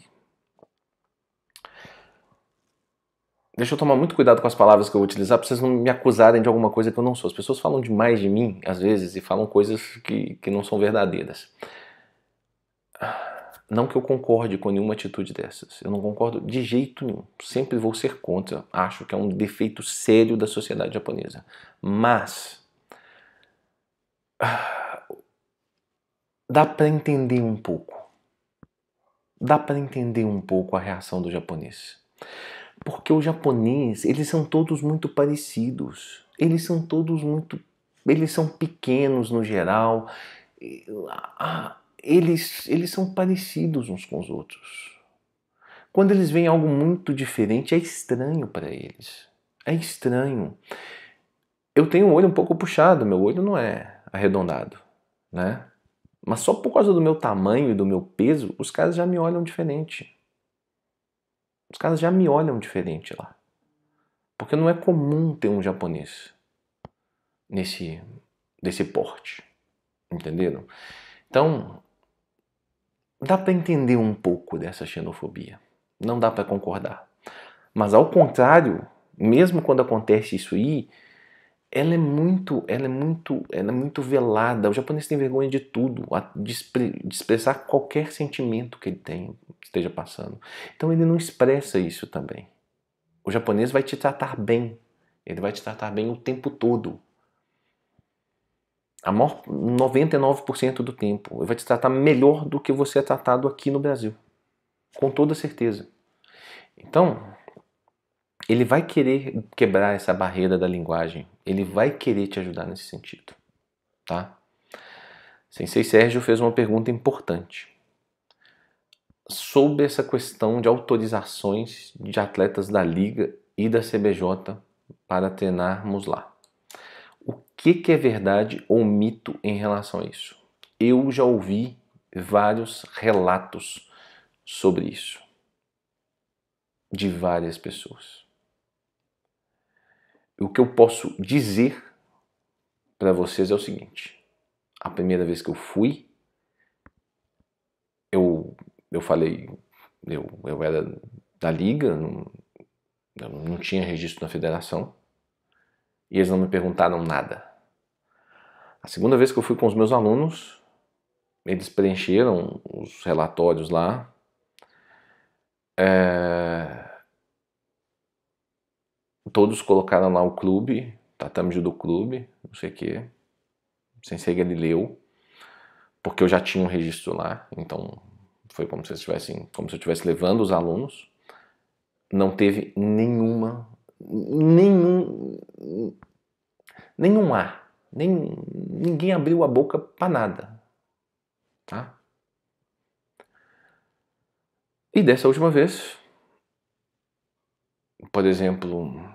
deixa eu tomar muito cuidado com as palavras que eu vou utilizar para vocês não me acusarem de alguma coisa que eu não sou. As pessoas falam demais de mim, às vezes, e falam coisas que, que não são verdadeiras. Não que eu concorde com nenhuma atitude dessas. Eu não concordo de jeito nenhum. Sempre vou ser contra. Acho que é um defeito sério da sociedade japonesa. Mas. Dá para entender um pouco dá para entender um pouco a reação do japonês. Porque o japonês, eles são todos muito parecidos. Eles são todos muito. Eles são pequenos no geral. Eles, eles são parecidos uns com os outros. Quando eles veem algo muito diferente, é estranho para eles. É estranho. Eu tenho o olho um pouco puxado, meu olho não é arredondado, né? Mas só por causa do meu tamanho e do meu peso, os caras já me olham diferente. Os caras já me olham diferente lá. Porque não é comum ter um japonês nesse desse porte. Entenderam? Então, dá para entender um pouco dessa xenofobia. Não dá para concordar. Mas ao contrário, mesmo quando acontece isso aí, ela é muito, ela é muito, ela é muito velada. O japonês tem vergonha de tudo, de, expressar qualquer sentimento que ele tem, esteja passando. Então ele não expressa isso também. O japonês vai te tratar bem. Ele vai te tratar bem o tempo todo. A maior, 99% do tempo. Ele vai te tratar melhor do que você é tratado aqui no Brasil. Com toda certeza. Então, ele vai querer quebrar essa barreira da linguagem. Ele vai querer te ajudar nesse sentido, tá? Sensei Sérgio fez uma pergunta importante sobre essa questão de autorizações de atletas da liga e da CBJ para treinarmos lá. O que, que é verdade ou mito em relação a isso? Eu já ouvi vários relatos sobre isso de várias pessoas o que eu posso dizer para vocês é o seguinte: a primeira vez que eu fui, eu, eu falei, eu, eu era da liga, não, eu não tinha registro na federação, e eles não me perguntaram nada. A segunda vez que eu fui com os meus alunos, eles preencheram os relatórios lá. É todos colocaram lá o clube, tatame do clube, não sei o quê. Sensei Galileu, porque eu já tinha um registro lá, então foi como se, tivessem, como se eu estivesse levando os alunos. Não teve nenhuma, nenhum, nenhum ar, nem, ninguém abriu a boca para nada, tá? E dessa última vez, por exemplo,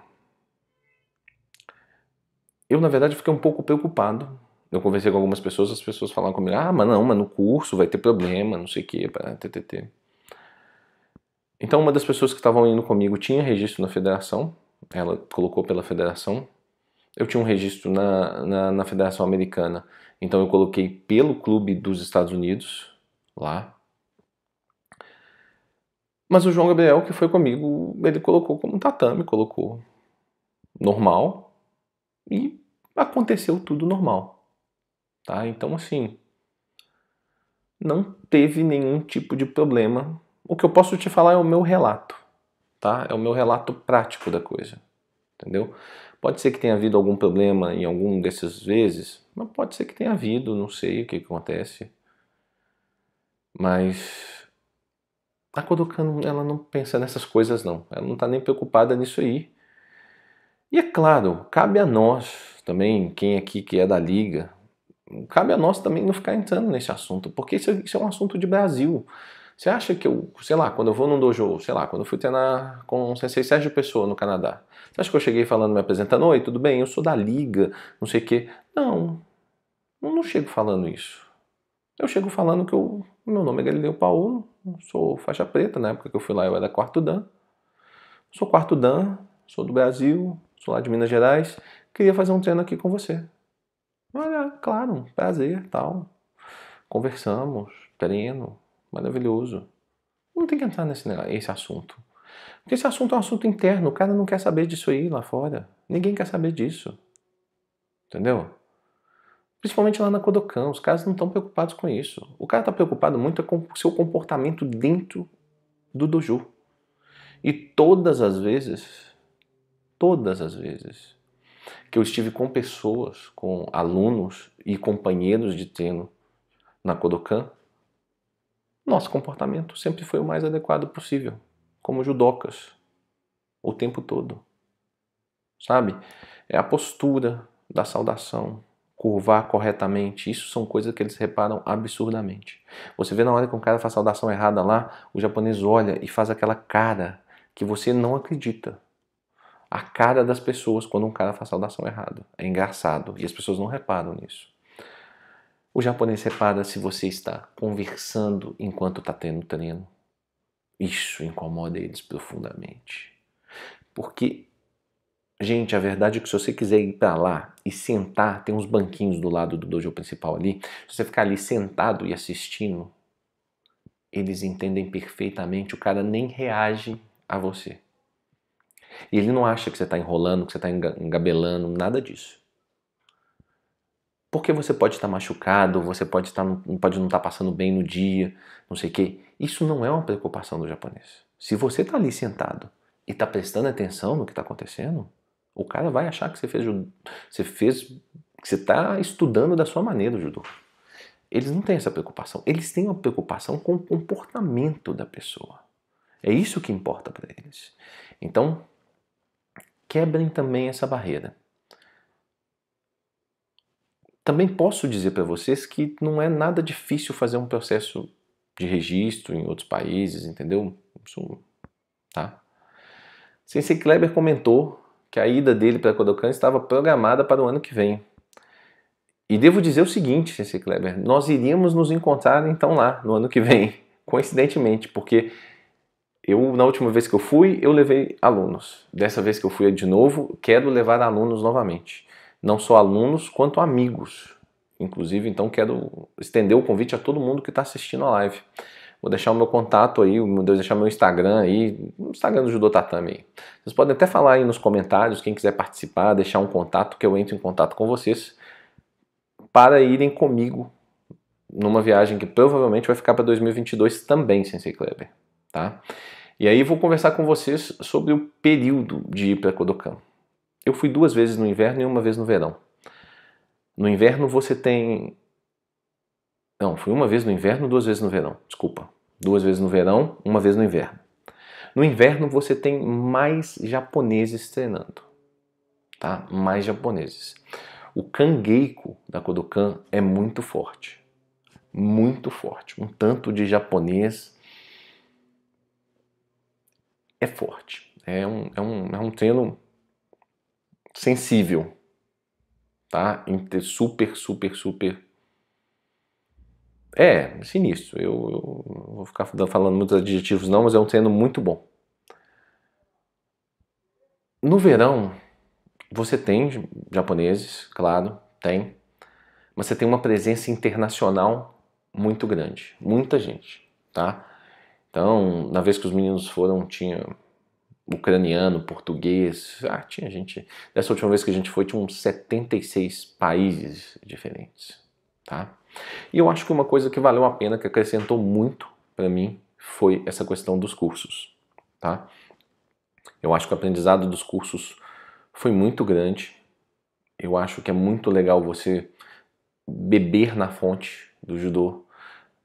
eu, na verdade, fiquei um pouco preocupado. Eu conversei com algumas pessoas, as pessoas falaram comigo: ah, mas não, mas no curso vai ter problema, não sei o para TTT. Então, uma das pessoas que estavam indo comigo tinha registro na federação, ela colocou pela federação. Eu tinha um registro na, na, na federação americana, então eu coloquei pelo clube dos Estados Unidos, lá. Mas o João Gabriel, que foi comigo, ele colocou como tatame, colocou normal, e aconteceu tudo normal. Tá? Então, assim, não teve nenhum tipo de problema. O que eu posso te falar é o meu relato, tá? É o meu relato prático da coisa, entendeu? Pode ser que tenha havido algum problema em algum dessas vezes, mas pode ser que tenha havido, não sei o que, que acontece. Mas a Kodokan, ela não pensa nessas coisas não. Ela não tá nem preocupada nisso aí. E é claro, cabe a nós também, quem aqui que é da liga, cabe a nós também não ficar entrando nesse assunto, porque isso, é, isso é um assunto de Brasil. Você acha que eu, sei lá, quando eu vou num dojo, sei lá, quando eu fui treinar com o sensei Sérgio Pessoa no Canadá, você acha que eu cheguei falando, me apresentando, oi, tudo bem, eu sou da liga, não sei o quê. Não, eu não chego falando isso. Eu chego falando que o meu nome é Galileu Paulo, sou faixa preta, na época que eu fui lá eu era quarto dan. Sou quarto dan, sou do Brasil, sou lá de Minas Gerais, queria fazer um treino aqui com você. Olha, é, claro, prazer, tal. Conversamos, treino, maravilhoso. Não tem que entrar nesse esse assunto. Porque esse assunto é um assunto interno, o cara não quer saber disso aí lá fora. Ninguém quer saber disso. Entendeu? Principalmente lá na Kodokan, os caras não estão preocupados com isso. O cara está preocupado muito é com o seu comportamento dentro do dojo. E todas as vezes todas as vezes que eu estive com pessoas, com alunos e companheiros de treino na Kodokan, nosso comportamento sempre foi o mais adequado possível, como judocas, o tempo todo. Sabe? É a postura da saudação, curvar corretamente, isso são coisas que eles reparam absurdamente. Você vê na hora que um cara faz saudação errada lá, o japonês olha e faz aquela cara que você não acredita a cara das pessoas quando um cara faz saudação errada. É engraçado e as pessoas não reparam nisso. O japonês repara se você está conversando enquanto está tendo treino. Isso incomoda eles profundamente. Porque, gente, a verdade é que se você quiser ir para lá e sentar, tem uns banquinhos do lado do dojo principal ali, se você ficar ali sentado e assistindo, eles entendem perfeitamente, o cara nem reage a você. E ele não acha que você está enrolando, que você está engabelando, nada disso. Porque você pode estar machucado, você pode, estar, pode não estar passando bem no dia, não sei o quê. Isso não é uma preocupação do japonês. Se você está ali sentado e está prestando atenção no que está acontecendo, o cara vai achar que você fez, você fez, que você está estudando da sua maneira o judô. Eles não têm essa preocupação. Eles têm uma preocupação com o comportamento da pessoa. É isso que importa para eles. Então, quebrem também essa barreira. Também posso dizer para vocês que não é nada difícil fazer um processo de registro em outros países, entendeu? Tá? Sensei Kleber comentou que a ida dele para Kodokan estava programada para o ano que vem. E devo dizer o seguinte, Sensei Kleber, nós iríamos nos encontrar então lá no ano que vem, coincidentemente, porque eu, na última vez que eu fui, eu levei alunos. Dessa vez que eu fui de novo, quero levar alunos novamente. Não só alunos, quanto amigos. Inclusive, então, quero estender o convite a todo mundo que está assistindo a live. Vou deixar o meu contato aí, vou deixar meu Instagram aí, o Instagram do Judô Tatame aí. Vocês podem até falar aí nos comentários, quem quiser participar, deixar um contato, que eu entro em contato com vocês para irem comigo numa viagem que provavelmente vai ficar para 2022 também, Sensei Kleber, tá? E aí vou conversar com vocês sobre o período de ir para Kodokan. Eu fui duas vezes no inverno e uma vez no verão. No inverno você tem. Não, fui uma vez no inverno, duas vezes no verão. Desculpa. Duas vezes no verão, uma vez no inverno. No inverno você tem mais japoneses treinando. Tá? Mais japoneses. O kangeiko da Kodokan é muito forte. Muito forte. Um tanto de japonês é forte. É um, é um, é um treino sensível, tá? Super, super, super. É, sinistro. Eu, eu vou ficar falando muitos adjetivos não, mas é um treino muito bom. No verão, você tem japoneses, claro, tem, mas você tem uma presença internacional muito grande, muita gente, tá? Então, na vez que os meninos foram, tinha ucraniano, português, ah, tinha gente. Dessa última vez que a gente foi, tinha uns 76 países diferentes, tá? E eu acho que uma coisa que valeu a pena, que acrescentou muito para mim, foi essa questão dos cursos, tá? Eu acho que o aprendizado dos cursos foi muito grande. Eu acho que é muito legal você beber na fonte do judô,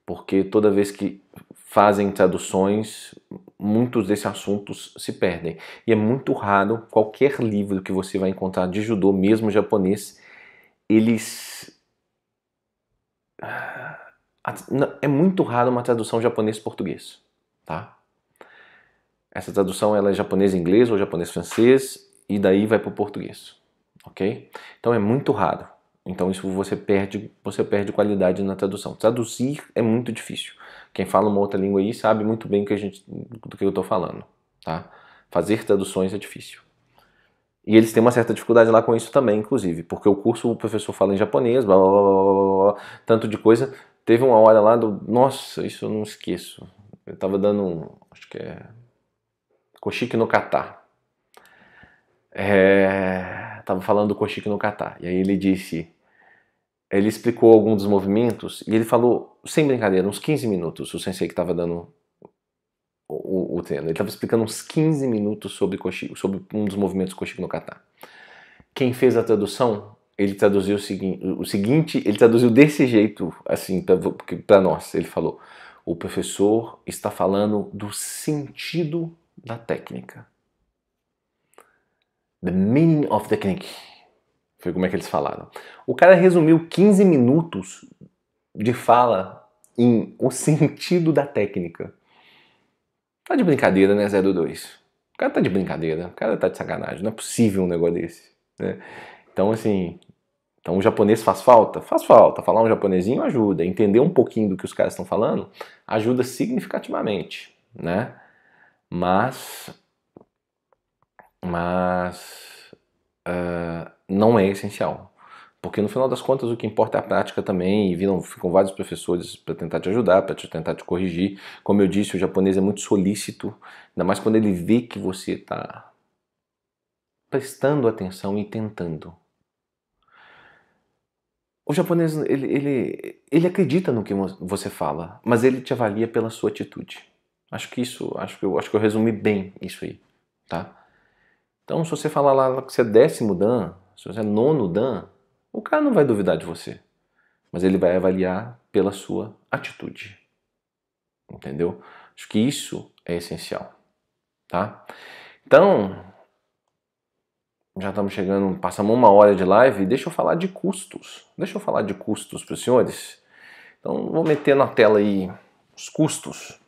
porque toda vez que fazem traduções, muitos desses assuntos se perdem. E é muito raro qualquer livro que você vai encontrar de judô, mesmo japonês, eles ah, é muito raro uma tradução japonês-português, tá? Essa tradução ela é japonês-inglês ou japonês-francês e daí vai para o português, ok? Então é muito raro. Então isso você perde, você perde qualidade na tradução. Traduzir é muito difícil. Quem fala uma outra língua aí sabe muito bem que gente, do que eu estou falando, tá? Fazer traduções é difícil. E eles têm uma certa dificuldade lá com isso também, inclusive, porque o curso o professor fala em japonês, blá, blá, blá, blá, tanto de coisa. Teve uma hora lá do, nossa, isso eu não esqueço. Eu estava dando, acho que é Koshiki no Kata. É, tava falando do Koshiki no Kata. E aí ele disse: ele explicou algum dos movimentos e ele falou, sem brincadeira, uns 15 minutos, o sensei que estava dando o, o, o, treino. Ele estava explicando uns 15 minutos sobre, Koshi, sobre um dos movimentos Koshiki no Kata. Quem fez a tradução, ele traduziu o, segui o seguinte, ele traduziu desse jeito, assim, para nós. Ele falou, o professor está falando do sentido da técnica. The meaning of the technique. Foi como é que eles falaram. O cara resumiu 15 minutos de fala em o sentido da técnica. Tá de brincadeira, né, 02? O cara tá de brincadeira, o cara tá de sacanagem, não é possível um negócio desse. Né? Então, assim, então o japonês faz falta? Faz falta. Falar um japonesinho ajuda. Entender um pouquinho do que os caras estão falando ajuda significativamente, né? Mas. Mas. Uh, não é essencial. Porque no final das contas o que importa é a prática também, e viram, ficam vários professores para tentar te ajudar, para te tentar te corrigir. Como eu disse, o japonês é muito solícito, ainda mais quando ele vê que você está prestando atenção e tentando. O japonês, ele, ele, ele acredita no que você fala, mas ele te avalia pela sua atitude. Acho que isso, acho que eu, acho que eu resumi bem isso aí, tá? Então, se você falar lá que você é décimo dan, se você é nono Dan, o cara não vai duvidar de você, mas ele vai avaliar pela sua atitude. Entendeu? Acho que isso é essencial, tá? Então, já estamos chegando, passamos uma hora de live, deixa eu falar de custos. Deixa eu falar de custos para os senhores. Então, vou meter na tela aí os custos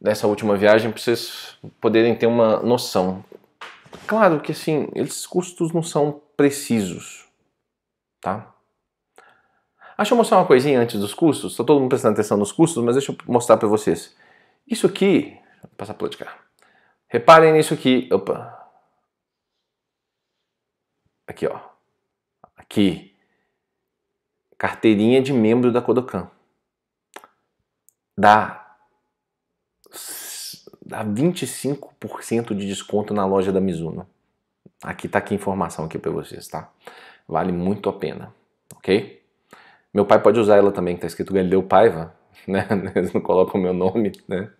dessa última viagem para vocês poderem ter uma noção. Claro que assim, esses custos não são precisos, tá? Deixa eu mostrar uma coisinha antes dos custos. Está todo mundo prestando atenção nos custos, mas deixa eu mostrar para vocês. Isso aqui, vou passar para cá. Reparem nisso aqui. Opa. Aqui, ó. Aqui. Carteirinha de membro da Kodokan. Dá, dá 25% de desconto na loja da Mizuno. Aqui tá aqui informação aqui para vocês, tá? Vale muito a pena, ok? Meu pai pode usar ela também, que tá escrito Galileu Paiva, né? Eles não colocam o meu nome, né?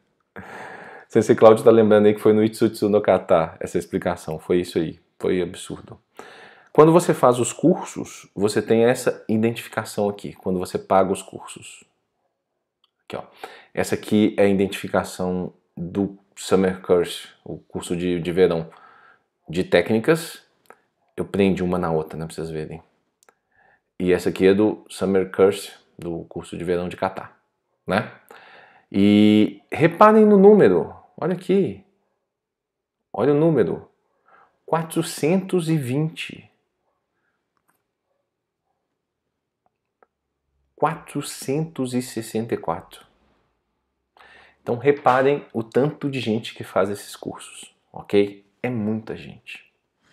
Sensei Cláudio tá lembrando aí que foi no Itsutsu no Kata essa explicação, foi isso aí, foi absurdo. Quando você faz os cursos, você tem essa identificação aqui, quando você paga os cursos. Aqui, ó. Essa aqui é a identificação do Summer Course, o curso de, de verão de técnicas. Eu prendi uma na outra, né, pra vocês verem. E essa aqui é do Summer Curse, do curso de verão de Catar, né? E reparem no número, olha aqui. Olha o número. 420. 464. Então reparem o tanto de gente que faz esses cursos, ok? é muita gente,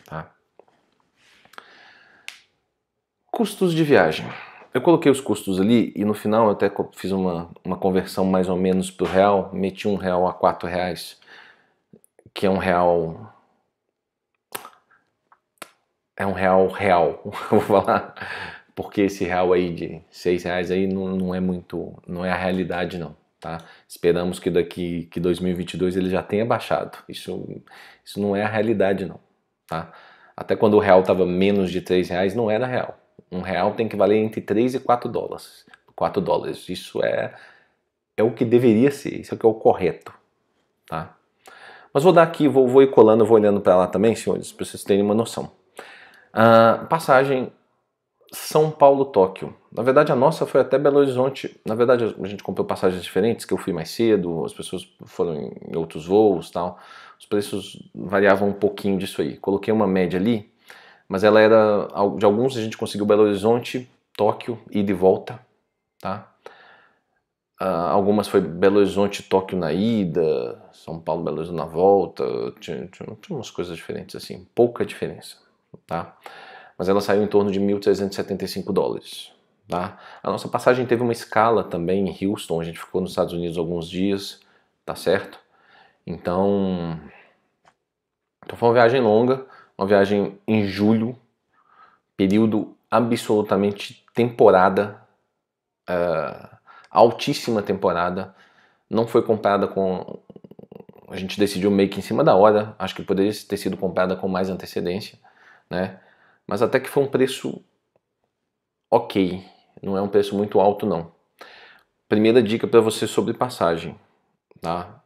tá? Custos de viagem. Eu coloquei os custos ali e no final eu até fiz uma, uma conversão mais ou menos para o real, meti um real a quatro reais, que é um real. É um real real, vou falar, porque esse real aí de seis reais aí não, não é muito, não é a realidade não. Tá? Esperamos que daqui que 2022 ele já tenha baixado. Isso, isso não é a realidade não. Tá? Até quando o real estava menos de três reais, não era real. Um real tem que valer entre 3 e 4 dólares. 4 dólares. Isso é, é o que deveria ser, isso é o que é o correto. Tá? Mas vou dar aqui, vou, vou ir colando, vou olhando para lá também, senhores, para vocês terem uma noção. Uh, passagem são Paulo, Tóquio. Na verdade, a nossa foi até Belo Horizonte. Na verdade, a gente comprou passagens diferentes, que eu fui mais cedo, as pessoas foram em outros voos tal. Os preços variavam um pouquinho disso aí. Coloquei uma média ali, mas ela era de alguns a gente conseguiu Belo Horizonte, Tóquio e de volta, tá? Uh, algumas foi Belo Horizonte, Tóquio na ida, São Paulo, Belo Horizonte na volta, tinha, tinha, tinha umas coisas diferentes assim, pouca diferença, tá? mas ela saiu em torno de 1.375 dólares. Tá? A nossa passagem teve uma escala também em Houston, a gente ficou nos Estados Unidos alguns dias, tá certo? Então, então foi uma viagem longa, uma viagem em julho, período absolutamente temporada, uh, altíssima temporada, não foi comparada com. A gente decidiu meio que em cima da hora, acho que poderia ter sido comparada com mais antecedência, né? mas até que foi um preço ok, não é um preço muito alto não. Primeira dica para você sobre passagem, tá?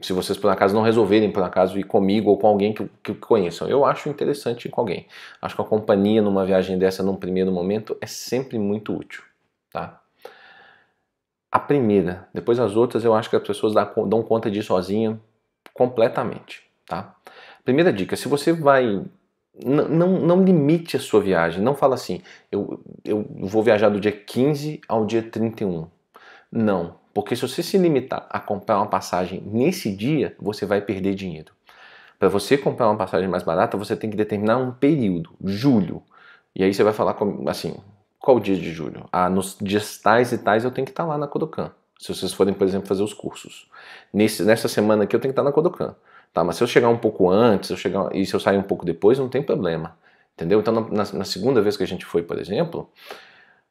Se vocês por acaso não resolverem por acaso ir comigo ou com alguém que, que conheçam, eu acho interessante ir com alguém. Acho que a companhia numa viagem dessa num primeiro momento é sempre muito útil, tá? A primeira, depois as outras, eu acho que as pessoas dão conta de sozinha completamente, tá? Primeira dica, se você vai não, não, limite a sua viagem. Não fala assim, eu, eu vou viajar do dia 15 ao dia 31. Não, porque se você se limitar a comprar uma passagem nesse dia, você vai perder dinheiro. Para você comprar uma passagem mais barata, você tem que determinar um período, julho. E aí você vai falar assim, qual o dia de julho? Ah, nos dias tais e tais eu tenho que estar lá na Kodokan. Se vocês forem, por exemplo, fazer os cursos. Nesse, nessa semana aqui eu tenho que estar na Kodokan. Tá? Mas se eu chegar um pouco antes, eu chegar e se eu sair um pouco depois, não tem problema. Entendeu? Então, na, na segunda vez que a gente foi, por exemplo,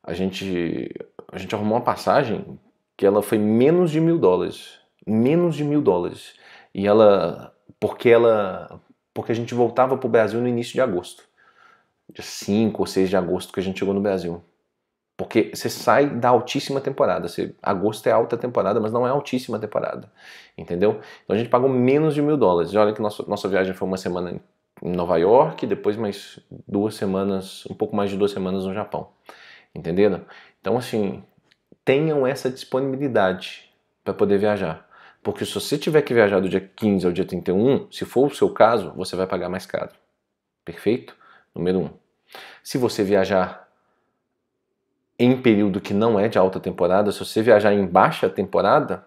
a gente, a gente arrumou uma passagem que ela foi menos de mil dólares. Menos de mil dólares. E ela. Porque ela. Porque a gente voltava para o Brasil no início de agosto. Dia 5 ou 6 de agosto que a gente chegou no Brasil. Porque você sai da altíssima temporada. Você, agosto é alta temporada, mas não é altíssima temporada. Entendeu? Então a gente pagou menos de mil dólares. E olha que nossa, nossa viagem foi uma semana em Nova York, depois mais duas semanas, um pouco mais de duas semanas no Japão. Entenderam? Então, assim, tenham essa disponibilidade para poder viajar. Porque se você tiver que viajar do dia 15 ao dia 31, se for o seu caso, você vai pagar mais caro. Perfeito? Número 1. Um. Se você viajar em período que não é de alta temporada, se você viajar em baixa temporada,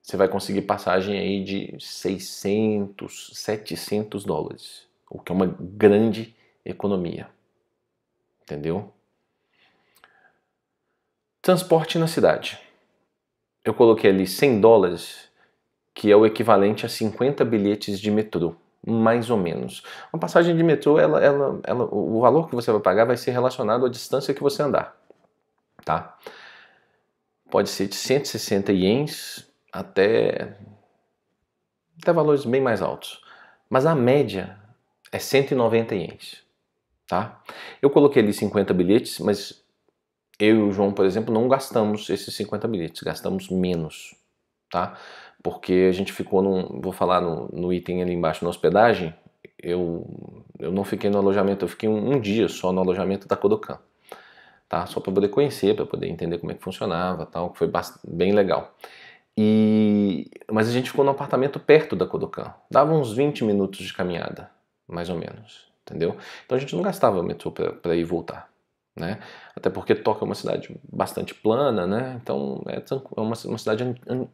você vai conseguir passagem aí de 600, 700 dólares, o que é uma grande economia. Entendeu? Transporte na cidade. Eu coloquei ali 100 dólares, que é o equivalente a 50 bilhetes de metrô mais ou menos. Uma passagem de metrô, ela, ela, ela, o valor que você vai pagar vai ser relacionado à distância que você andar, tá? Pode ser de 160 ienes até, até valores bem mais altos. Mas a média é 190 ienes, tá? Eu coloquei ali 50 bilhetes, mas eu e o João, por exemplo, não gastamos esses 50 bilhetes, gastamos menos, tá? Porque a gente ficou num, vou falar no, no item ali embaixo, na hospedagem, eu, eu não fiquei no alojamento, eu fiquei um, um dia só no alojamento da Kodokan, tá? Só para poder conhecer, para poder entender como é que funcionava, tal, que foi bem legal. E mas a gente ficou num apartamento perto da Kodokan. Dava uns 20 minutos de caminhada, mais ou menos, entendeu? Então a gente não gastava metrô para ir e voltar. Né? Até porque Tóquio é uma cidade bastante plana, né? então é, é uma, uma, cidade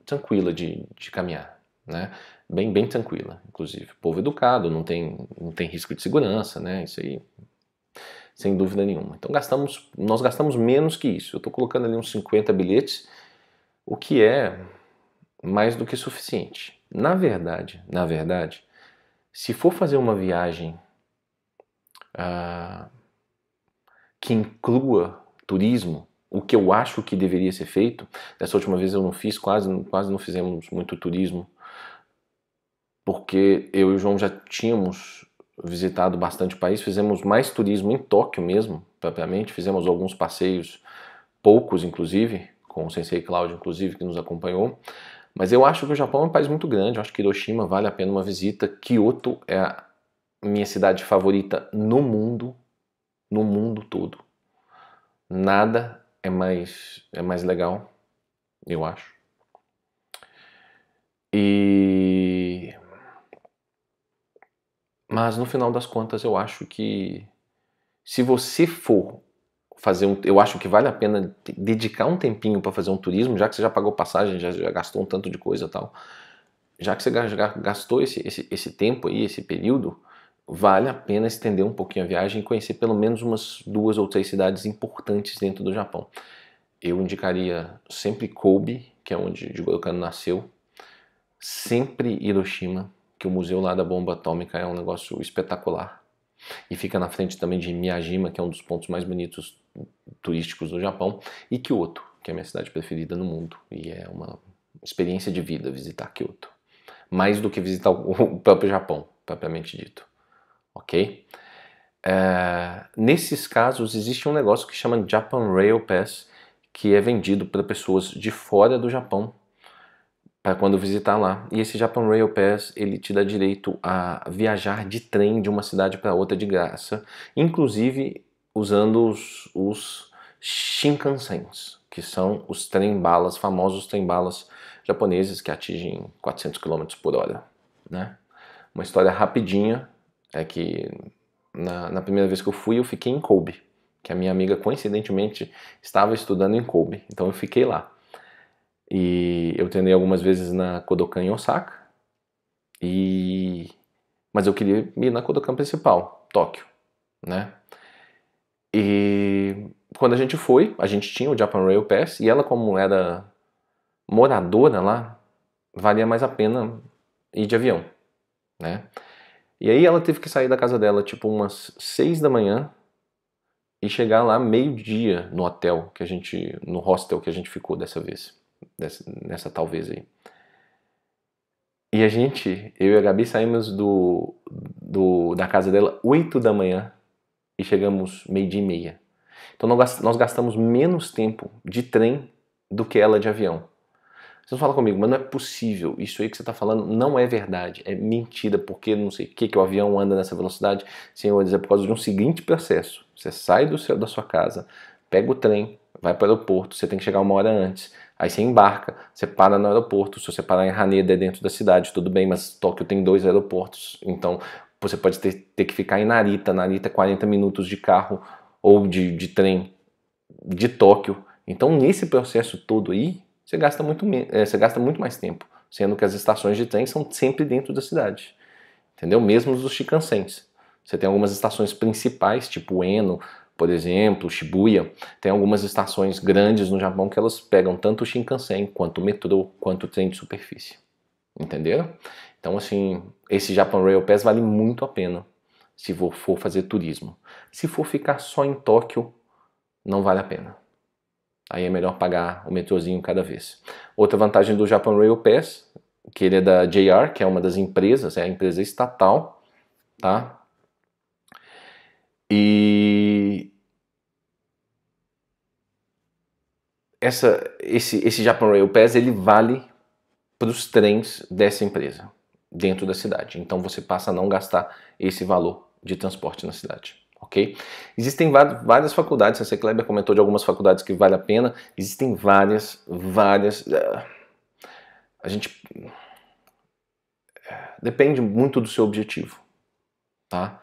tranquila de, de caminhar, né? bem, bem tranquila, inclusive. Povo educado, não tem, não tem risco de segurança, né? isso aí sem dúvida nenhuma. Então gastamos, nós gastamos menos que isso. Eu estou colocando ali uns 50 bilhetes, o que é mais do que suficiente. Na verdade, na verdade, se for fazer uma viagem ah, que inclua turismo, o que eu acho que deveria ser feito. Dessa última vez eu não fiz, quase, quase não fizemos muito turismo, porque eu e o João já tínhamos visitado bastante país, fizemos mais turismo em Tóquio mesmo, propriamente, fizemos alguns passeios, poucos inclusive, com o Sensei Cláudio inclusive, que nos acompanhou, mas eu acho que o Japão é um país muito grande, eu acho que Hiroshima vale a pena uma visita, Kyoto é a minha cidade favorita no mundo, no mundo todo. Nada é mais é mais legal, eu acho. E mas no final das contas eu acho que se você for fazer um, eu acho que vale a pena dedicar um tempinho para fazer um turismo, já que você já pagou passagem, já, já gastou um tanto de coisa e tal. Já que você já gastou esse, esse, esse tempo aí, esse período, vale a pena estender um pouquinho a viagem e conhecer pelo menos umas duas ou três cidades importantes dentro do Japão. Eu indicaria sempre Kobe, que é onde Jigoro Kano nasceu, sempre Hiroshima, que o museu lá da bomba atômica é um negócio espetacular. E fica na frente também de Miyajima, que é um dos pontos mais bonitos turísticos do Japão, e Kyoto, que é a minha cidade preferida no mundo, e é uma experiência de vida visitar Kyoto. Mais do que visitar o próprio Japão, propriamente dito ok? É, nesses casos, existe um negócio que chama Japan Rail Pass, que é vendido para pessoas de fora do Japão, para quando visitar lá. E esse Japan Rail Pass, ele te dá direito a viajar de trem de uma cidade para outra de graça, inclusive usando os, os Shinkansens, que são os trem-balas, famosos trem-balas japoneses que atingem 400 km por hora. Né? Uma história rapidinha é que na, na, primeira vez que eu fui, eu fiquei em Kobe, que a minha amiga coincidentemente estava estudando em Kobe, então eu fiquei lá. E eu treinei algumas vezes na Kodokan em Osaka, e... mas eu queria ir na Kodokan principal, Tóquio, né? E quando a gente foi, a gente tinha o Japan Rail Pass, e ela como era moradora lá, valia mais a pena ir de avião, né? E aí ela teve que sair da casa dela tipo umas seis da manhã e chegar lá meio-dia no hotel que a gente. no hostel que a gente ficou dessa vez. Dessa, nessa talvez aí. E a gente, eu e a Gabi, saímos do, do da casa dela oito da manhã e chegamos meio-dia e meia. Então nós gastamos menos tempo de trem do que ela de avião. Você fala comigo, mas não é possível. Isso aí que você está falando não é verdade. É mentira, porque não sei o que, que o avião anda nessa velocidade. Senhores, é por causa de um seguinte processo. Você sai do seu, da sua casa, pega o trem, vai para o aeroporto, você tem que chegar uma hora antes. Aí você embarca, você para no aeroporto. Se você parar em Haneda, é dentro da cidade, tudo bem, mas Tóquio tem dois aeroportos. Então você pode ter, ter que ficar em Narita. Narita 40 é minutos de carro ou de, de trem de Tóquio. Então, nesse processo todo aí, você gasta muito, eh, você gasta muito mais tempo, sendo que as estações de trem são sempre dentro da cidade, entendeu? Mesmo os shinkansen. Você tem algumas estações principais, tipo Eno, por exemplo, Shibuya. Tem algumas estações grandes no Japão que elas pegam tanto o Shinkansen, quanto o metrô, quanto o trem de superfície. Entenderam? Então, assim, esse Japan Rail Pass vale muito a pena se for fazer turismo. Se for ficar só em Tóquio, não vale a pena. Aí é melhor pagar o metrôzinho cada vez. Outra vantagem do Japan Rail Pass, que ele é da JR, que é uma das empresas, é a empresa estatal, tá? E essa, esse, esse Japan Rail Pass ele vale para os trens dessa empresa dentro da cidade. Então você passa a não gastar esse valor de transporte na cidade ok? Existem várias faculdades, Sensei Kleber comentou de algumas faculdades que vale a pena, existem várias, várias. Eh, a gente. Eh, depende muito do seu objetivo, tá?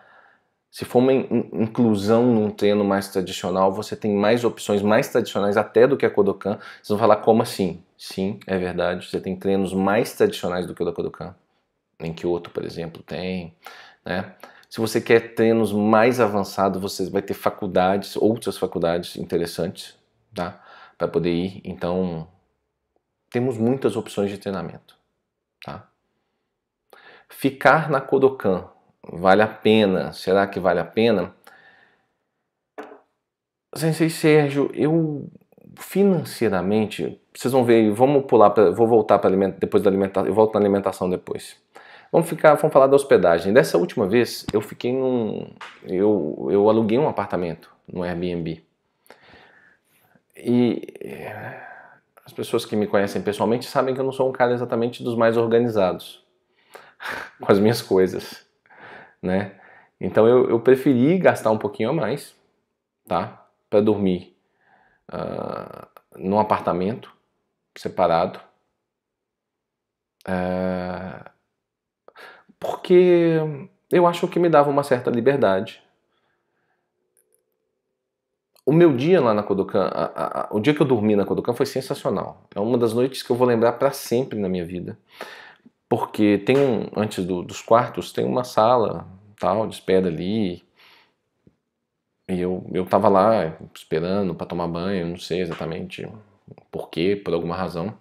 Se for uma inclusão num treino mais tradicional, você tem mais opções mais tradicionais até do que a Kodokan. Vocês vão falar, como assim? Sim, é verdade. Você tem treinos mais tradicionais do que o da Kodokan. nem que outro, por exemplo, tem, né? Se você quer treinos mais avançados, você vai ter faculdades, outras faculdades interessantes, tá? Para poder ir. Então, temos muitas opções de treinamento, tá? Ficar na Kodokan vale a pena? Será que vale a pena? Sensei Sérgio, eu financeiramente, vocês vão ver, vamos pular, pra, vou voltar para depois da alimentação, eu volto na alimentação depois. Vamos ficar, vamos falar da hospedagem. Dessa última vez, eu fiquei num, eu, eu aluguei um apartamento no Airbnb. E eh, as pessoas que me conhecem pessoalmente sabem que eu não sou um cara exatamente dos mais organizados com as minhas coisas, né? Então eu, eu preferi gastar um pouquinho a mais, tá? Para dormir uh, num apartamento separado. Uh, porque eu acho que me dava uma certa liberdade. O meu dia lá na Kodokan, a, a, o dia que eu dormi na Kodokan foi sensacional. É uma das noites que eu vou lembrar para sempre na minha vida. Porque tem um, antes do, dos quartos, tem uma sala, tal, de espera ali. E eu, eu tava lá esperando para tomar banho, não sei exatamente porquê, por alguma razão.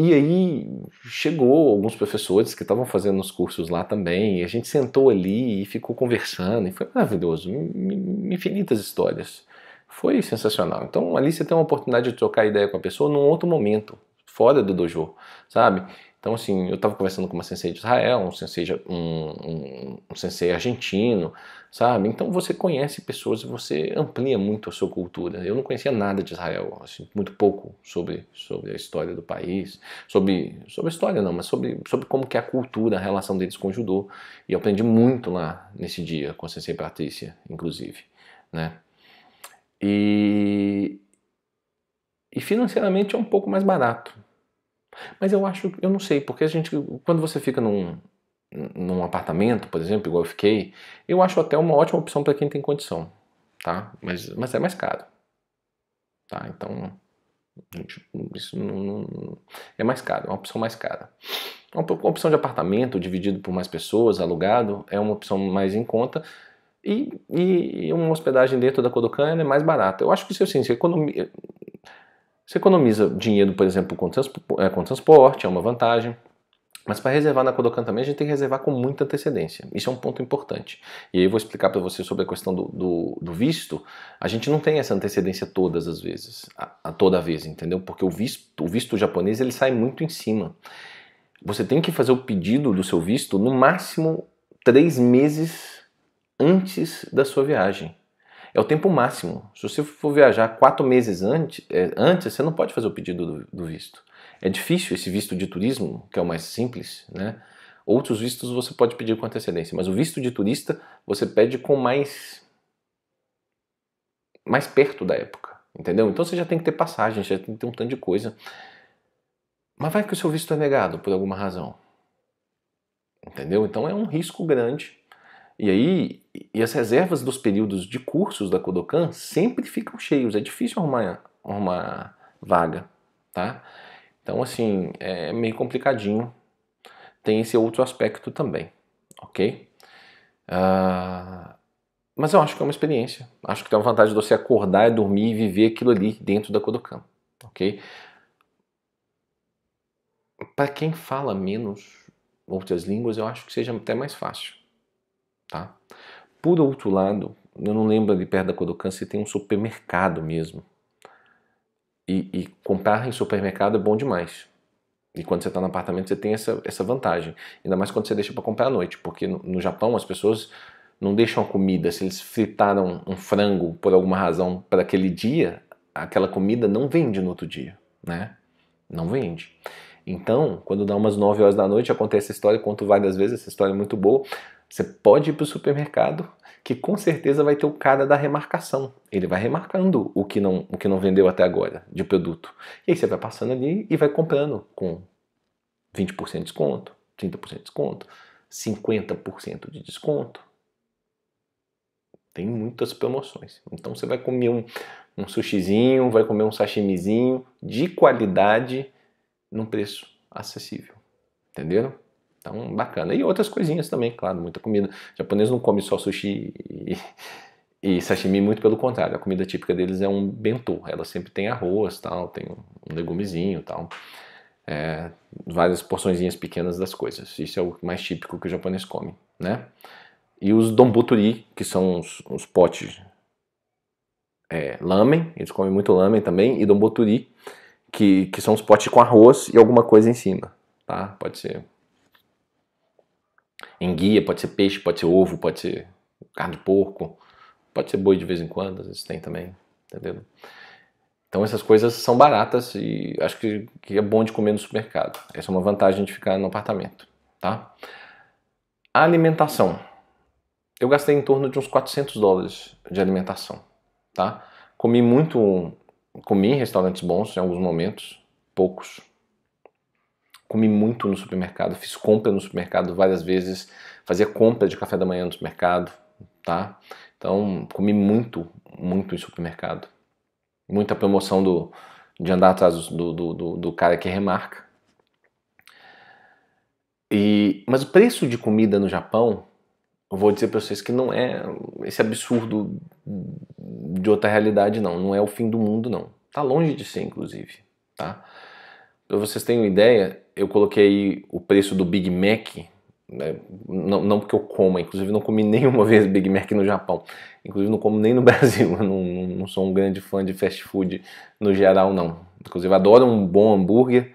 E aí chegou alguns professores que estavam fazendo os cursos lá também, e a gente sentou ali e ficou conversando, e foi maravilhoso, infinitas histórias. Foi sensacional. Então ali você tem uma oportunidade de trocar ideia com a pessoa num outro momento, fora do dojo, sabe? Então assim, eu estava conversando com uma sensei de Israel, um sensei, um, um, um sensei argentino, sabe? Então você conhece pessoas e você amplia muito a sua cultura. Eu não conhecia nada de Israel, assim, muito pouco sobre, sobre a história do país, sobre, sobre a história não, mas sobre, sobre como que é a cultura, a relação deles com o judô. E eu aprendi muito lá nesse dia, com a Sensei Patrícia, inclusive, né? E, e financeiramente é um pouco mais barato. Mas eu acho, eu não sei, porque a gente, quando você fica num, num apartamento, por exemplo, igual eu fiquei, eu acho até uma ótima opção para quem tem condição, tá? Mas, mas é mais caro, tá? Então, isso não, não, é mais caro, é uma opção mais cara. Uma opção de apartamento dividido por mais pessoas, alugado, é uma opção mais em conta. E, e uma hospedagem dentro da Kodokan é mais barata. Eu acho que isso assim, se economia, você economiza dinheiro, por exemplo, com, é, transporte, é uma vantagem. Mas para reservar na Kodokan também, a gente tem que reservar com muita antecedência. Isso é um ponto importante. E aí eu vou explicar para você sobre a questão do, do, do, visto. A gente não tem essa antecedência todas as vezes, a, a toda vez, entendeu? Porque o visto, o visto japonês ele sai muito em cima. Você tem que fazer o pedido do seu visto no máximo três meses antes da sua viagem. É o tempo máximo. Se você for viajar quatro meses antes, é, antes você não pode fazer o pedido do, do visto. É difícil esse visto de turismo, que é o mais simples, né? Outros vistos você pode pedir com antecedência, mas o visto de turista você pede com mais mais perto da época, entendeu? Então você já tem que ter passagem, já tem que ter um tanto de coisa. Mas vai que o seu visto é negado por alguma razão. Entendeu? Então é um risco grande. E aí, e as reservas dos períodos de cursos da Kodokan sempre ficam cheios, é difícil arrumar, arrumar vaga, tá? Então, assim, é meio complicadinho. Tem esse outro aspecto também, ok? Uh, mas eu acho que é uma experiência. Acho que tem uma vantagem de você acordar, dormir e viver aquilo ali dentro da Kodokan, ok? Para quem fala menos outras línguas, eu acho que seja até mais fácil, tá? Por outro lado, eu não lembro ali perto da Kodokan se tem um supermercado mesmo, e, e comprar em supermercado é bom demais. E quando você está no apartamento, você tem essa, essa vantagem. Ainda mais quando você deixa para comprar à noite, porque no, no, Japão as pessoas não deixam a comida. Se eles fritaram um frango por alguma razão para aquele dia, aquela comida não vende no outro dia, né? Não vende. Então, quando dá umas 9 horas da noite, acontece essa história, conto várias vezes, essa história é muito boa. Você pode ir para o supermercado, que com certeza vai ter o cara da remarcação. Ele vai remarcando o que não, o que não vendeu até agora de produto. E aí você vai passando ali e vai comprando com 20% de desconto, 30% de desconto, 50% de desconto. Tem muitas promoções. Então você vai comer um, um sushizinho, vai comer um sashimizinho de qualidade num preço acessível. Entenderam? Então, bacana. E outras coisinhas também, claro, muita comida. O japonês não come só sushi e, e sashimi, muito pelo contrário. A comida típica deles é um bentô. Ela sempre tem arroz, tal, tem um legumezinho, tal. É, várias porçõezinhas pequenas das coisas. Isso é o mais típico que o japonês come, né? E os donbuturi, que são os, os potes é, lamen, eles comem muito lamen também, e donbuturi, que, que são os potes com arroz e alguma coisa em cima, tá? Pode ser enguia, pode ser peixe, pode ser ovo, pode ser carne de porco, pode ser boi de vez em quando, às vezes tem também, entendeu? Então essas coisas são baratas e acho que, que é bom de comer no supermercado. Essa é uma vantagem de ficar no apartamento, tá? A alimentação. Eu gastei em torno de uns 400 dólares de alimentação, tá? Comi muito, comi em restaurantes bons em alguns momentos, poucos, comi muito no supermercado, fiz compra no supermercado várias vezes, fazia compra de café da manhã no supermercado, tá? Então, comi muito, muito em supermercado. Muita promoção do, de andar atrás do, do, do, do cara que remarca. E, mas o preço de comida no Japão, vou dizer para vocês que não é esse absurdo de outra realidade, não. Não é o fim do mundo, não. Tá longe de ser, inclusive, tá? Pra vocês terem uma ideia, eu coloquei o preço do Big Mac, né? não, não, porque eu coma, inclusive não comi nenhuma vez Big Mac no Japão, inclusive não como nem no Brasil, eu não, não sou um grande fã de fast food no geral não. Inclusive adoro um bom hambúrguer,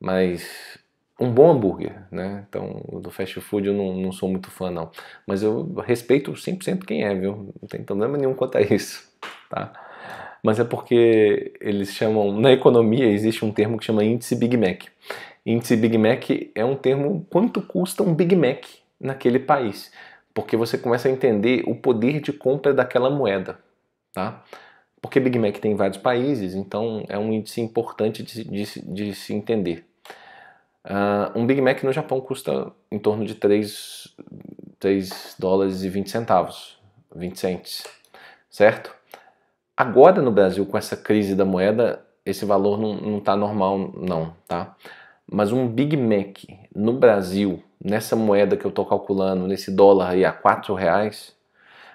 mas um bom hambúrguer, né? Então, do fast food eu não, não sou muito fã, não. Mas eu respeito 100% quem é, viu? Não tem problema nenhum quanto a isso, tá? mas é porque eles chamam, na economia existe um termo que chama índice Big Mac. Índice Big Mac é um termo quanto custa um Big Mac naquele país, porque você começa a entender o poder de compra daquela moeda, tá? Porque Big Mac tem vários países, então é um índice importante de, de, de se entender. Uh, um Big Mac no Japão custa em torno de 3, 3 dólares e 20 centavos, 20 centes, certo? Agora no Brasil, com essa crise da moeda, esse valor não está normal, não, tá? Mas um Big Mac no Brasil, nessa moeda que eu estou calculando, nesse dólar aí a 4 reais,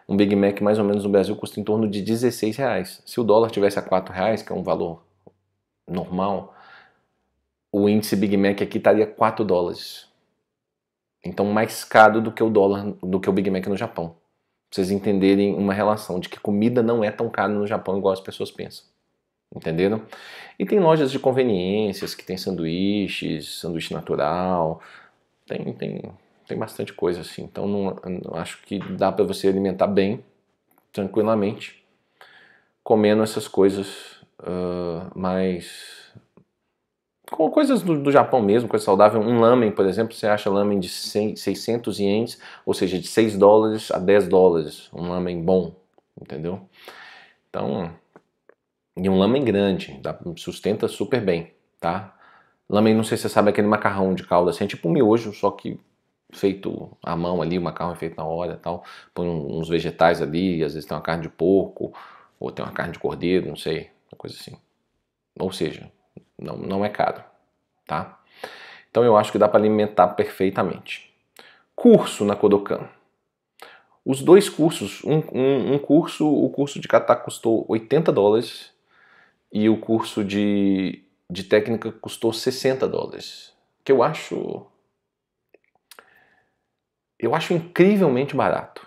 um Big Mac mais ou menos no Brasil custa em torno de 16 reais. Se o dólar tivesse a 4 reais, que é um valor normal, o índice Big Mac aqui estaria 4 dólares. Então mais caro do que o dólar, do que o Big Mac no Japão vocês entenderem uma relação de que comida não é tão cara no Japão igual as pessoas pensam. Entenderam? E tem lojas de conveniências que tem sanduíches, sanduíche natural, tem, tem, tem bastante coisa assim. Então não, não acho que dá para você alimentar bem, tranquilamente, comendo essas coisas uh, mais com coisas do, do, Japão mesmo, coisa saudável. Um lamen, por exemplo, você acha lamen de 100, 600 ienes, ou seja, de 6 dólares a 10 dólares. Um lamen bom, entendeu? Então, e um lamen grande, dá, sustenta super bem, tá? Lamen, não sei se você sabe, é aquele macarrão de calda assim, é tipo um miojo, só que feito à mão ali, o macarrão é feito na hora tal. Põe uns vegetais ali, às vezes tem uma carne de porco, ou tem uma carne de cordeiro, não sei, uma coisa assim. Ou seja, não, não é caro, tá? Então eu acho que dá para alimentar perfeitamente. Curso na Kodokan. Os dois cursos, um, um, um curso, o curso de kata custou 80 dólares e o curso de, de técnica custou 60 dólares. Que eu acho. Eu acho incrivelmente barato,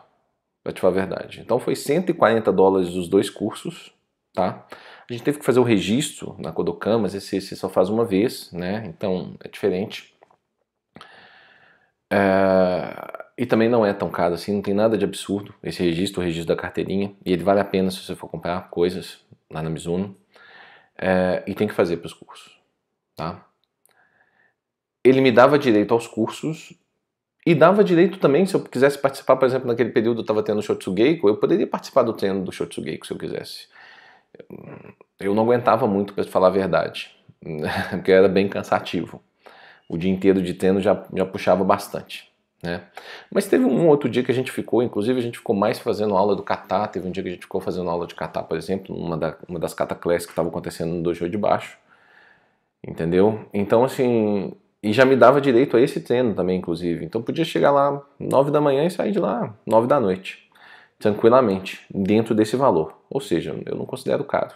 pra te falar a verdade. Então foi 140 dólares os dois cursos, tá? A gente teve que fazer o registro na Kodokan, mas esse só faz uma vez, né? Então é diferente. É... E também não é tão caro assim, não tem nada de absurdo esse registro, o registro da carteirinha. E ele vale a pena se você for comprar coisas lá na Mizuno. É... E tem que fazer para os cursos, tá? Ele me dava direito aos cursos e dava direito também, se eu quisesse participar, por exemplo, naquele período eu estava tendo o Shotsugeiko, eu poderia participar do treino do Shotsugeiko se eu quisesse eu não aguentava muito para falar a verdade, porque era bem cansativo. O dia inteiro de treino já, já puxava bastante. Né? Mas teve um outro dia que a gente ficou, inclusive a gente ficou mais fazendo aula do kata. Teve um dia que a gente ficou fazendo aula de kata, por exemplo, numa da, uma das kata classes que estava acontecendo no dojo de baixo. Entendeu? Então, assim, e já me dava direito a esse treino também, inclusive. Então, podia chegar lá 9 da manhã e sair de lá 9 da noite tranquilamente dentro desse valor. Ou seja, eu não considero caro.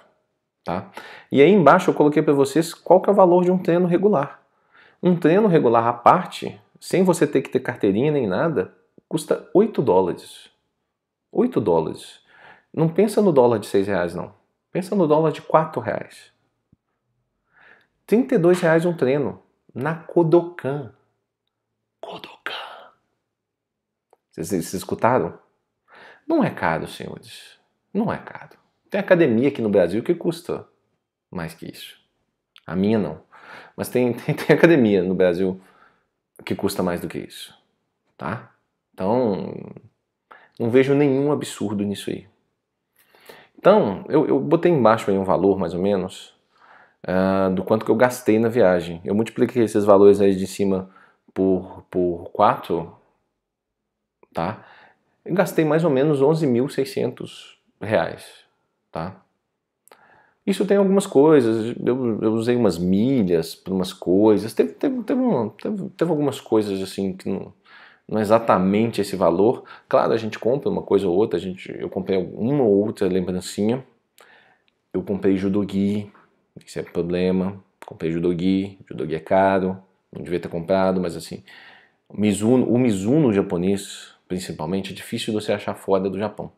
Tá? E aí embaixo eu coloquei para vocês qual que é o valor de um treino regular. Um treino regular à parte, sem você ter que ter carteirinha nem nada, custa 8 dólares. 8 dólares. Não pensa no dólar de 6 reais, não. Pensa no dólar de 4 reais. 32 reais um treino na Kodokan. Kodokan. Vocês, vocês escutaram? Não é caro, senhores. Não é caro. Tem academia aqui no Brasil que custa mais que isso. A minha não. Mas tem, tem, tem academia no Brasil que custa mais do que isso. Tá? Então, não vejo nenhum absurdo nisso aí. Então, eu, eu botei embaixo aí um valor, mais ou menos, uh, do quanto que eu gastei na viagem. Eu multipliquei esses valores aí de cima por, por 4, tá? gastei mais ou menos 11.600 reais, tá? Isso tem algumas coisas, eu, eu usei umas milhas para umas coisas, teve, teve, teve, teve, teve algumas coisas assim que não, não é exatamente esse valor. Claro, a gente compra uma coisa ou outra, a gente, eu comprei uma ou outra lembrancinha, eu comprei judogi, isso é problema, comprei judogi, judogi é caro, não devia ter comprado, mas assim, o Mizuno, o Mizuno japonês principalmente, é difícil você achar fora do Japão.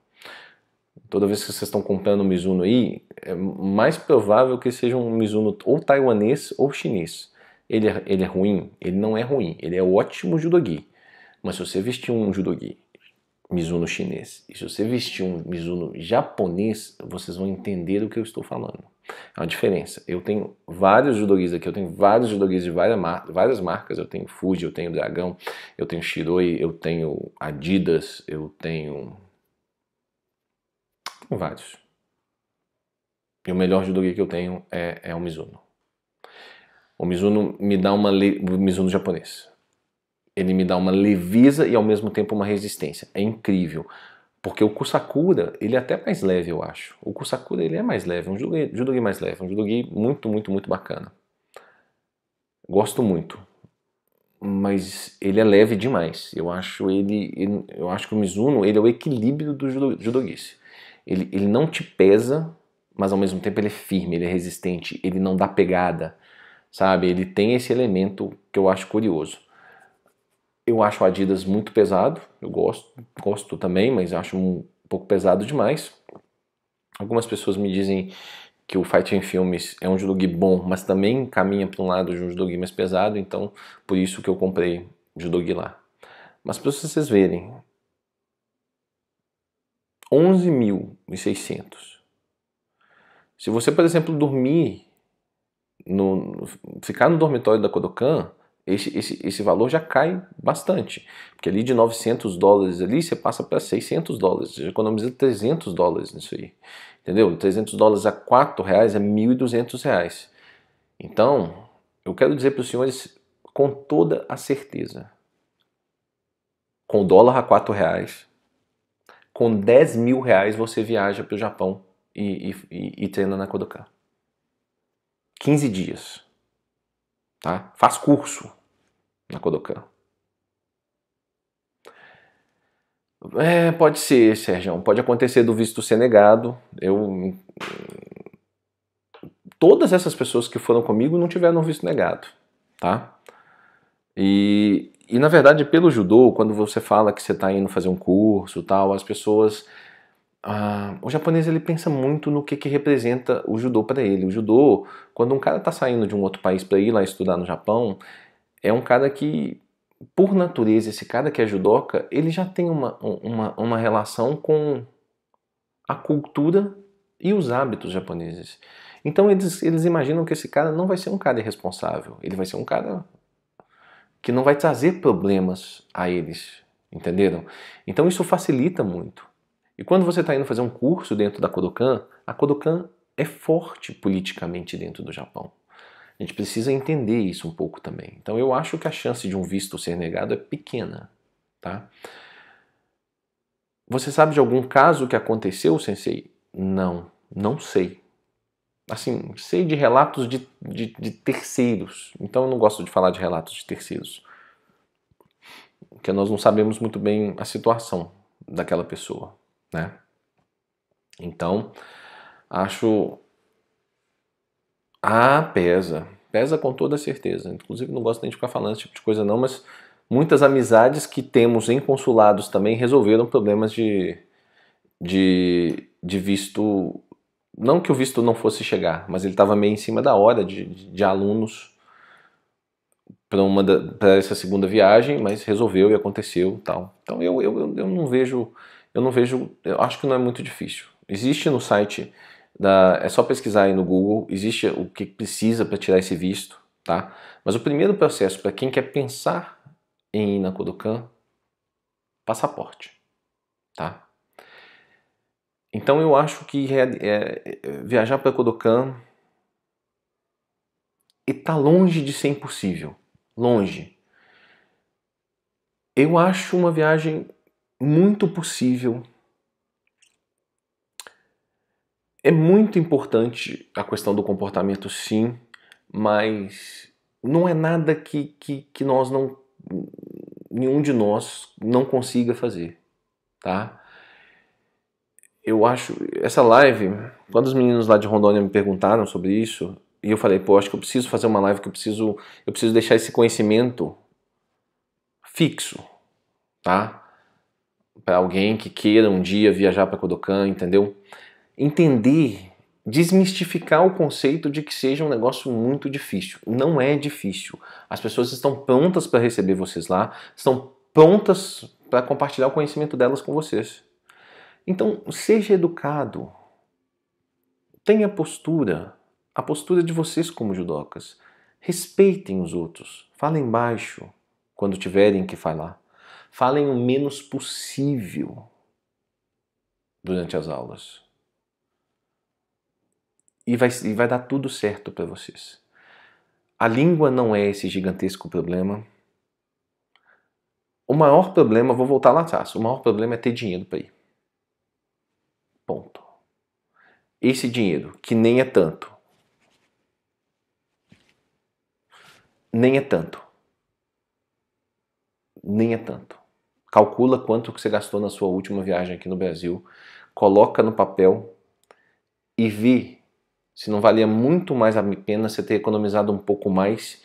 Toda vez que vocês estão comprando um Mizuno aí, é mais provável que seja um Mizuno ou taiwanês ou chinês. Ele é, ele é ruim? Ele não é ruim. Ele é ótimo judogi. Mas se você vestir um judogi Mizuno chinês e se você vestir um Mizuno japonês, vocês vão entender o que eu estou falando. É uma diferença. Eu tenho vários judogis aqui, eu tenho vários judogis de várias, mar várias marcas. Eu tenho Fuji, eu tenho Dragão, eu tenho Shiroi, eu tenho Adidas, eu tenho. tenho vários. E o melhor judogi que eu tenho é, é o Mizuno. O Mizuno me dá uma. O Mizuno japonês. Ele me dá uma leveza e ao mesmo tempo uma resistência. É incrível. Porque o Kusakura, ele é até mais leve, eu acho. O Kusakura, ele é mais leve, um judogi, mais leve, um judogi muito, muito, muito bacana. Gosto muito. Mas ele é leve demais. Eu acho ele, ele eu acho que o Mizuno, ele é o equilíbrio do judo, Ele, ele não te pesa, mas ao mesmo tempo ele é firme, ele é resistente, ele não dá pegada, sabe? Ele tem esse elemento que eu acho curioso. Eu acho o Adidas muito pesado, eu gosto, gosto também, mas acho um pouco pesado demais. Algumas pessoas me dizem que o Fighting Filmes é um judogi bom, mas também caminha para um lado de um judogi mais pesado, então por isso que eu comprei judogi lá. Mas para vocês verem, 11.600. Se você, por exemplo, dormir, no, ficar no dormitório da Kodokan, esse, esse, esse valor já cai bastante, porque ali de 900 dólares ali você passa para 600 dólares, você economiza 300 dólares nisso aí, entendeu? 300 dólares a 4 reais é 1.200 reais. Então, eu quero dizer para os senhores com toda a certeza, com dólar a 4 reais, com 10 mil reais você viaja para o Japão e, e, e, e treina na Kodokan. 15 dias. Tá? Faz curso na Kodokan. É, pode ser, Sérgio. Pode acontecer do visto ser negado. Eu todas essas pessoas que foram comigo não tiveram visto negado, tá? E, e na verdade, pelo judô, quando você fala que você está indo fazer um curso, tal, as pessoas ah, o japonês ele pensa muito no que, que representa o judô para ele. O judô, quando um cara está saindo de um outro país para ir lá estudar no Japão, é um cara que, por natureza, esse cara que é judoca, ele já tem uma, uma, uma relação com a cultura e os hábitos japoneses. Então eles, eles imaginam que esse cara não vai ser um cara irresponsável, ele vai ser um cara que não vai trazer problemas a eles, entenderam? Então isso facilita muito. E quando você está indo fazer um curso dentro da Kodokan, a Kodokan é forte politicamente dentro do Japão. A gente precisa entender isso um pouco também. Então eu acho que a chance de um visto ser negado é pequena, tá? Você sabe de algum caso que aconteceu, sensei? Não, não sei. Assim, sei de relatos de, de, de terceiros, então eu não gosto de falar de relatos de terceiros. Porque nós não sabemos muito bem a situação daquela pessoa né? Então, acho. Ah, pesa. Pesa com toda certeza. Inclusive, não gosto nem de ficar falando esse tipo de coisa, não, mas muitas amizades que temos em consulados também resolveram problemas de, de, de visto. Não que o visto não fosse chegar, mas ele estava meio em cima da hora de, de, de alunos para essa segunda viagem, mas resolveu e aconteceu tal. Então eu, eu, eu não vejo eu não vejo, eu acho que não é muito difícil. Existe no site, da, é só pesquisar aí no Google, existe o que precisa para tirar esse visto, tá? Mas o primeiro processo para quem quer pensar em ir na Kodokan, passaporte, tá? Então eu acho que é, é, é viajar para Kodokan está longe de ser impossível, longe. Eu acho uma viagem muito possível. É muito importante a questão do comportamento, sim, mas não é nada que, que, que nós não. nenhum de nós não consiga fazer, tá? Eu acho. Essa live, quando os meninos lá de Rondônia me perguntaram sobre isso, e eu falei, pô, acho que eu preciso fazer uma live, que eu preciso, eu preciso deixar esse conhecimento fixo, tá? para alguém que queira um dia viajar para Kodokan, entendeu? Entender, desmistificar o conceito de que seja um negócio muito difícil. Não é difícil. As pessoas estão prontas para receber vocês lá, estão prontas para compartilhar o conhecimento delas com vocês. Então, seja educado. Tenha postura, a postura de vocês como judocas. Respeitem os outros. Falem baixo quando tiverem que falar. Falem o menos possível durante as aulas. E vai, e vai dar tudo certo para vocês. A língua não é esse gigantesco problema. O maior problema, vou voltar lá atrás, o maior problema é ter dinheiro para ir. Ponto. Esse dinheiro, que nem é tanto, nem é tanto. Nem é tanto calcula quanto que você gastou na sua última viagem aqui no Brasil, coloca no papel e vê se não valia muito mais a pena você ter economizado um pouco mais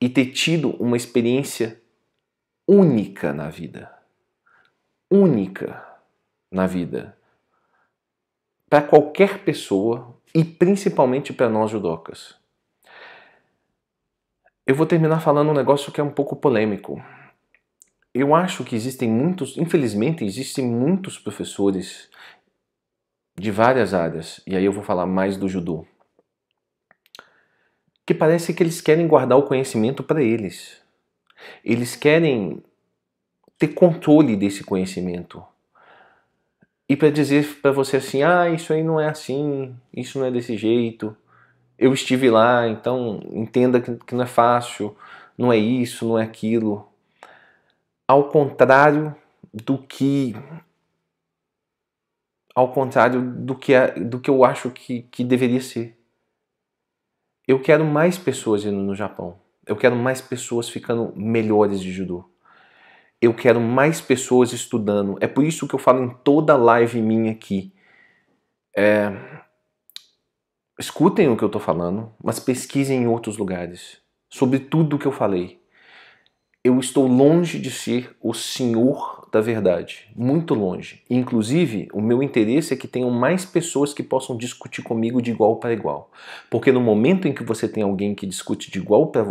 e ter tido uma experiência única na vida. Única na vida. Para qualquer pessoa e principalmente para nós judocas. Eu vou terminar falando um negócio que é um pouco polêmico eu acho que existem muitos, infelizmente, existem muitos professores de várias áreas, e aí eu vou falar mais do judô, que parece que eles querem guardar o conhecimento para eles. Eles querem ter controle desse conhecimento. E para dizer para você assim: ah, isso aí não é assim, isso não é desse jeito, eu estive lá, então entenda que não é fácil, não é isso, não é aquilo ao contrário do que ao contrário do que, é, do que eu acho que, que deveria ser. Eu quero mais pessoas indo no Japão. Eu quero mais pessoas ficando melhores de judô. Eu quero mais pessoas estudando. É por isso que eu falo em toda live minha aqui. É... Escutem o que eu estou falando, mas pesquisem em outros lugares sobre tudo o que eu falei eu estou longe de ser o senhor da verdade, muito longe. Inclusive, o meu interesse é que tenham mais pessoas que possam discutir comigo de igual para igual. Porque no momento em que você tem alguém que discute de igual para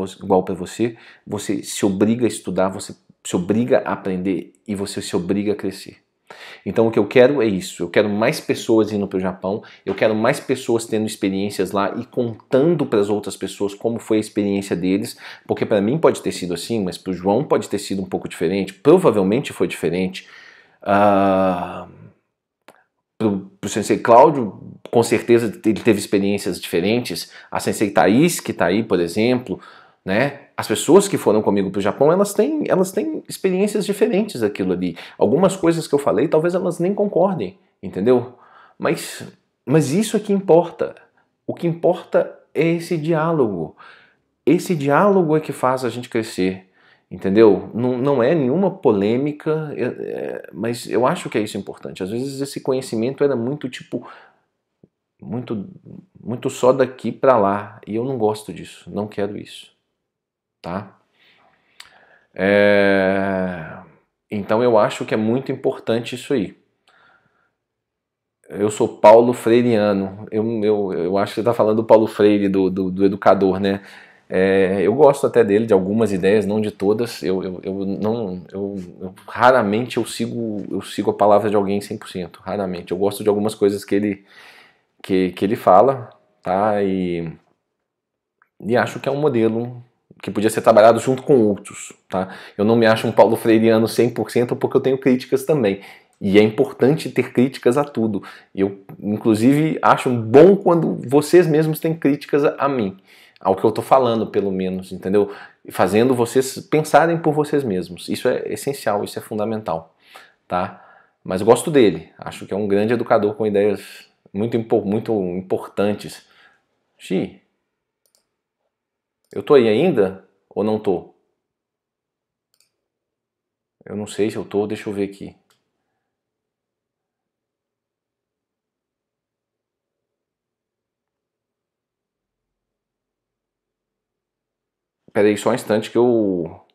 para você, você se obriga a estudar, você se obriga a aprender e você se obriga a crescer. Então o que eu quero é isso. Eu quero mais pessoas indo para o Japão. Eu quero mais pessoas tendo experiências lá e contando para as outras pessoas como foi a experiência deles, porque para mim pode ter sido assim, mas para o João pode ter sido um pouco diferente. Provavelmente foi diferente. Uh, ah, para o Sensei Cláudio, com certeza ele teve experiências diferentes. A Sensei Thaís, que está aí, por exemplo, né? as pessoas que foram comigo para o Japão, elas têm, elas têm experiências diferentes daquilo ali. Algumas coisas que eu falei, talvez elas nem concordem, entendeu? Mas, mas isso é que importa. O que importa é esse diálogo. Esse diálogo é que faz a gente crescer, entendeu? Não, não é nenhuma polêmica, é, é, mas eu acho que é isso importante. Às vezes esse conhecimento era muito tipo muito muito só daqui para lá e eu não gosto disso, não quero isso tá? É... Então eu acho que é muito importante isso aí. Eu sou Paulo Freireano. Eu, eu, eu acho que você está falando do Paulo Freire, do, do, do educador, né? É, eu gosto até dele, de algumas ideias, não de todas. Eu, eu, eu não, eu, eu, raramente eu sigo, eu sigo a palavra de alguém 100%. Raramente. Eu gosto de algumas coisas que ele, que, que ele fala, tá? E, e acho que é um modelo que podia ser trabalhado junto com outros, tá? Eu não me acho um Paulo Freireano 100% porque eu tenho críticas também. E é importante ter críticas a tudo. Eu, inclusive, acho bom quando vocês mesmos têm críticas a mim, ao que eu estou falando, pelo menos, entendeu? Fazendo vocês pensarem por vocês mesmos. Isso é essencial, isso é fundamental, tá? Mas gosto dele. Acho que é um grande educador com ideias muito, muito importantes. Xiii. Eu tô aí ainda ou não tô? Eu não sei se eu tô, deixa eu ver aqui. Peraí aí só um instante que eu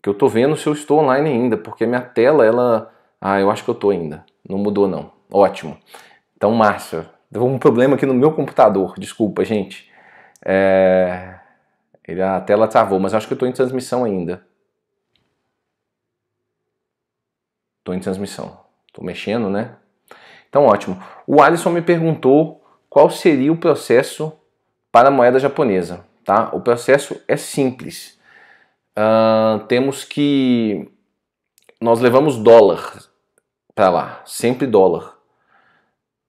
que eu tô vendo se eu estou online ainda, porque minha tela ela, ah, eu acho que eu tô ainda. Não mudou não. Ótimo. Então, Márcia, Deu um problema aqui no meu computador. Desculpa, gente. É... Ele, a tela travou, mas acho que eu estou em transmissão ainda. Estou em transmissão. Estou mexendo, né? Então, ótimo. O Alisson me perguntou qual seria o processo para a moeda japonesa. Tá? O processo é simples. Uh, temos que. Nós levamos dólar para lá, sempre dólar.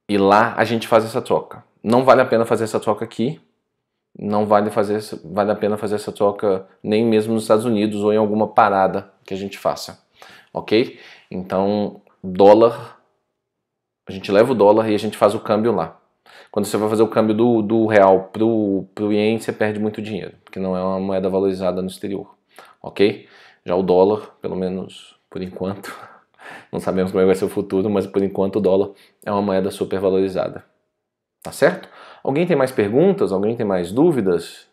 E lá a gente faz essa troca. Não vale a pena fazer essa troca aqui, não vale, fazer, vale a pena fazer essa troca nem mesmo nos Estados Unidos ou em alguma parada que a gente faça, ok? Então, dólar, a gente leva o dólar e a gente faz o câmbio lá. Quando você vai fazer o câmbio do, do real pro, pro ien, você perde muito dinheiro, porque não é uma moeda valorizada no exterior, ok? Já o dólar, pelo menos por enquanto, não sabemos como é vai ser o futuro, mas por enquanto o dólar é uma moeda super valorizada, tá certo? Alguém tem mais perguntas? Alguém tem mais dúvidas?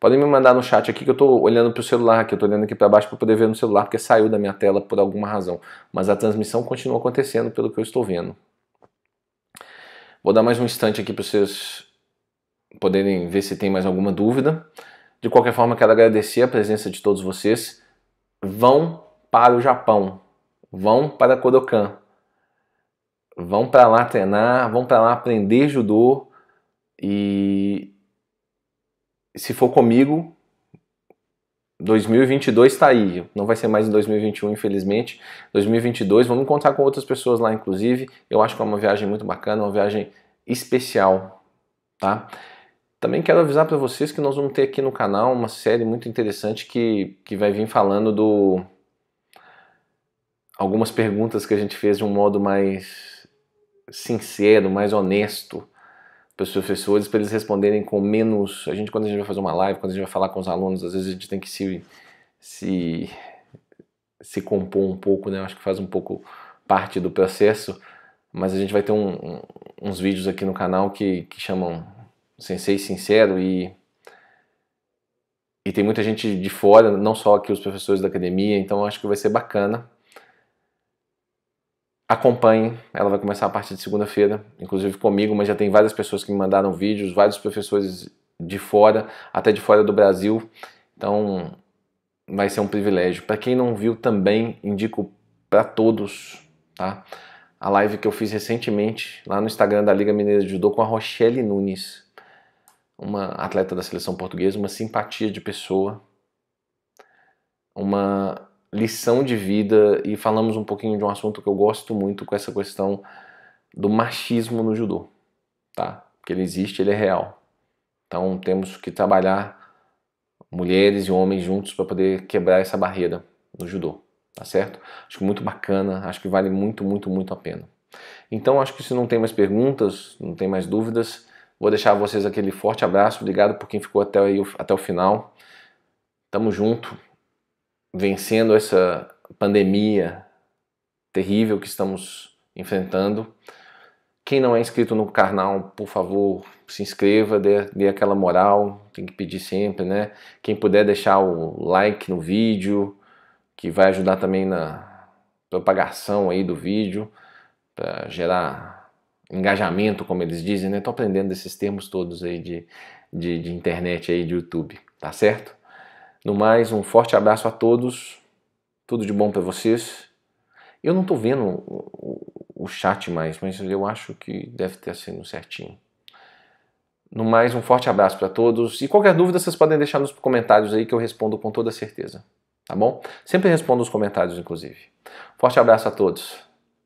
Podem me mandar no chat aqui que eu estou olhando para o celular aqui, eu estou olhando aqui para baixo para poder ver no celular porque saiu da minha tela por alguma razão. Mas a transmissão continua acontecendo pelo que eu estou vendo. Vou dar mais um instante aqui para vocês poderem ver se tem mais alguma dúvida. De qualquer forma, quero agradecer a presença de todos vocês. Vão para o Japão, vão para Kodokan, vão para lá treinar, vão para lá aprender judô e se for comigo, 2022 está aí. Não vai ser mais em 2021, infelizmente. 2022, vamos encontrar com outras pessoas lá, inclusive. Eu acho que é uma viagem muito bacana, uma viagem especial, tá? Também quero avisar para vocês que nós vamos ter aqui no canal uma série muito interessante que, que vai vir falando do algumas perguntas que a gente fez de um modo mais sincero, mais honesto para os professores para eles responderem com menos. A gente quando a gente vai fazer uma live, quando a gente vai falar com os alunos, às vezes a gente tem que se se se compor um pouco, né? acho que faz um pouco parte do processo, mas a gente vai ter um, uns vídeos aqui no canal que, que chamam Sensei Sincero e e tem muita gente de fora, não só aqui os professores da academia, então acho que vai ser bacana acompanhem. Ela vai começar a partir de segunda-feira, inclusive comigo, mas já tem várias pessoas que me mandaram vídeos, vários professores de fora, até de fora do Brasil. Então, vai ser um privilégio. Para quem não viu também, indico para todos, tá? A live que eu fiz recentemente lá no Instagram da Liga Mineira de Judô com a Rochelle Nunes, uma atleta da seleção portuguesa, uma simpatia de pessoa, uma lição de vida e falamos um pouquinho de um assunto que eu gosto muito com essa questão do machismo no judô, tá? Porque ele existe, ele é real. Então temos que trabalhar mulheres e homens juntos para poder quebrar essa barreira no judô, tá certo? Acho que muito bacana, acho que vale muito, muito, muito a pena. Então acho que se não tem mais perguntas, não tem mais dúvidas, vou deixar vocês aquele forte abraço, obrigado por quem ficou até, aí, até o final. Tamo junto vencendo essa pandemia terrível que estamos enfrentando. Quem não é inscrito no canal, por favor, se inscreva, dê, dê aquela moral, tem que pedir sempre, né? Quem puder deixar o like no vídeo, que vai ajudar também na propagação aí do vídeo, para gerar engajamento, como eles dizem, né? Estou aprendendo esses termos todos aí de, de, de internet aí, de YouTube, tá certo? No mais, um forte abraço a todos. Tudo de bom para vocês. Eu não estou vendo o, o, chat mais, mas eu acho que deve ter sido certinho. No mais, um forte abraço para todos. E qualquer dúvida, vocês podem deixar nos comentários aí que eu respondo com toda certeza. Tá bom? Sempre respondo os comentários, inclusive. Forte abraço a todos.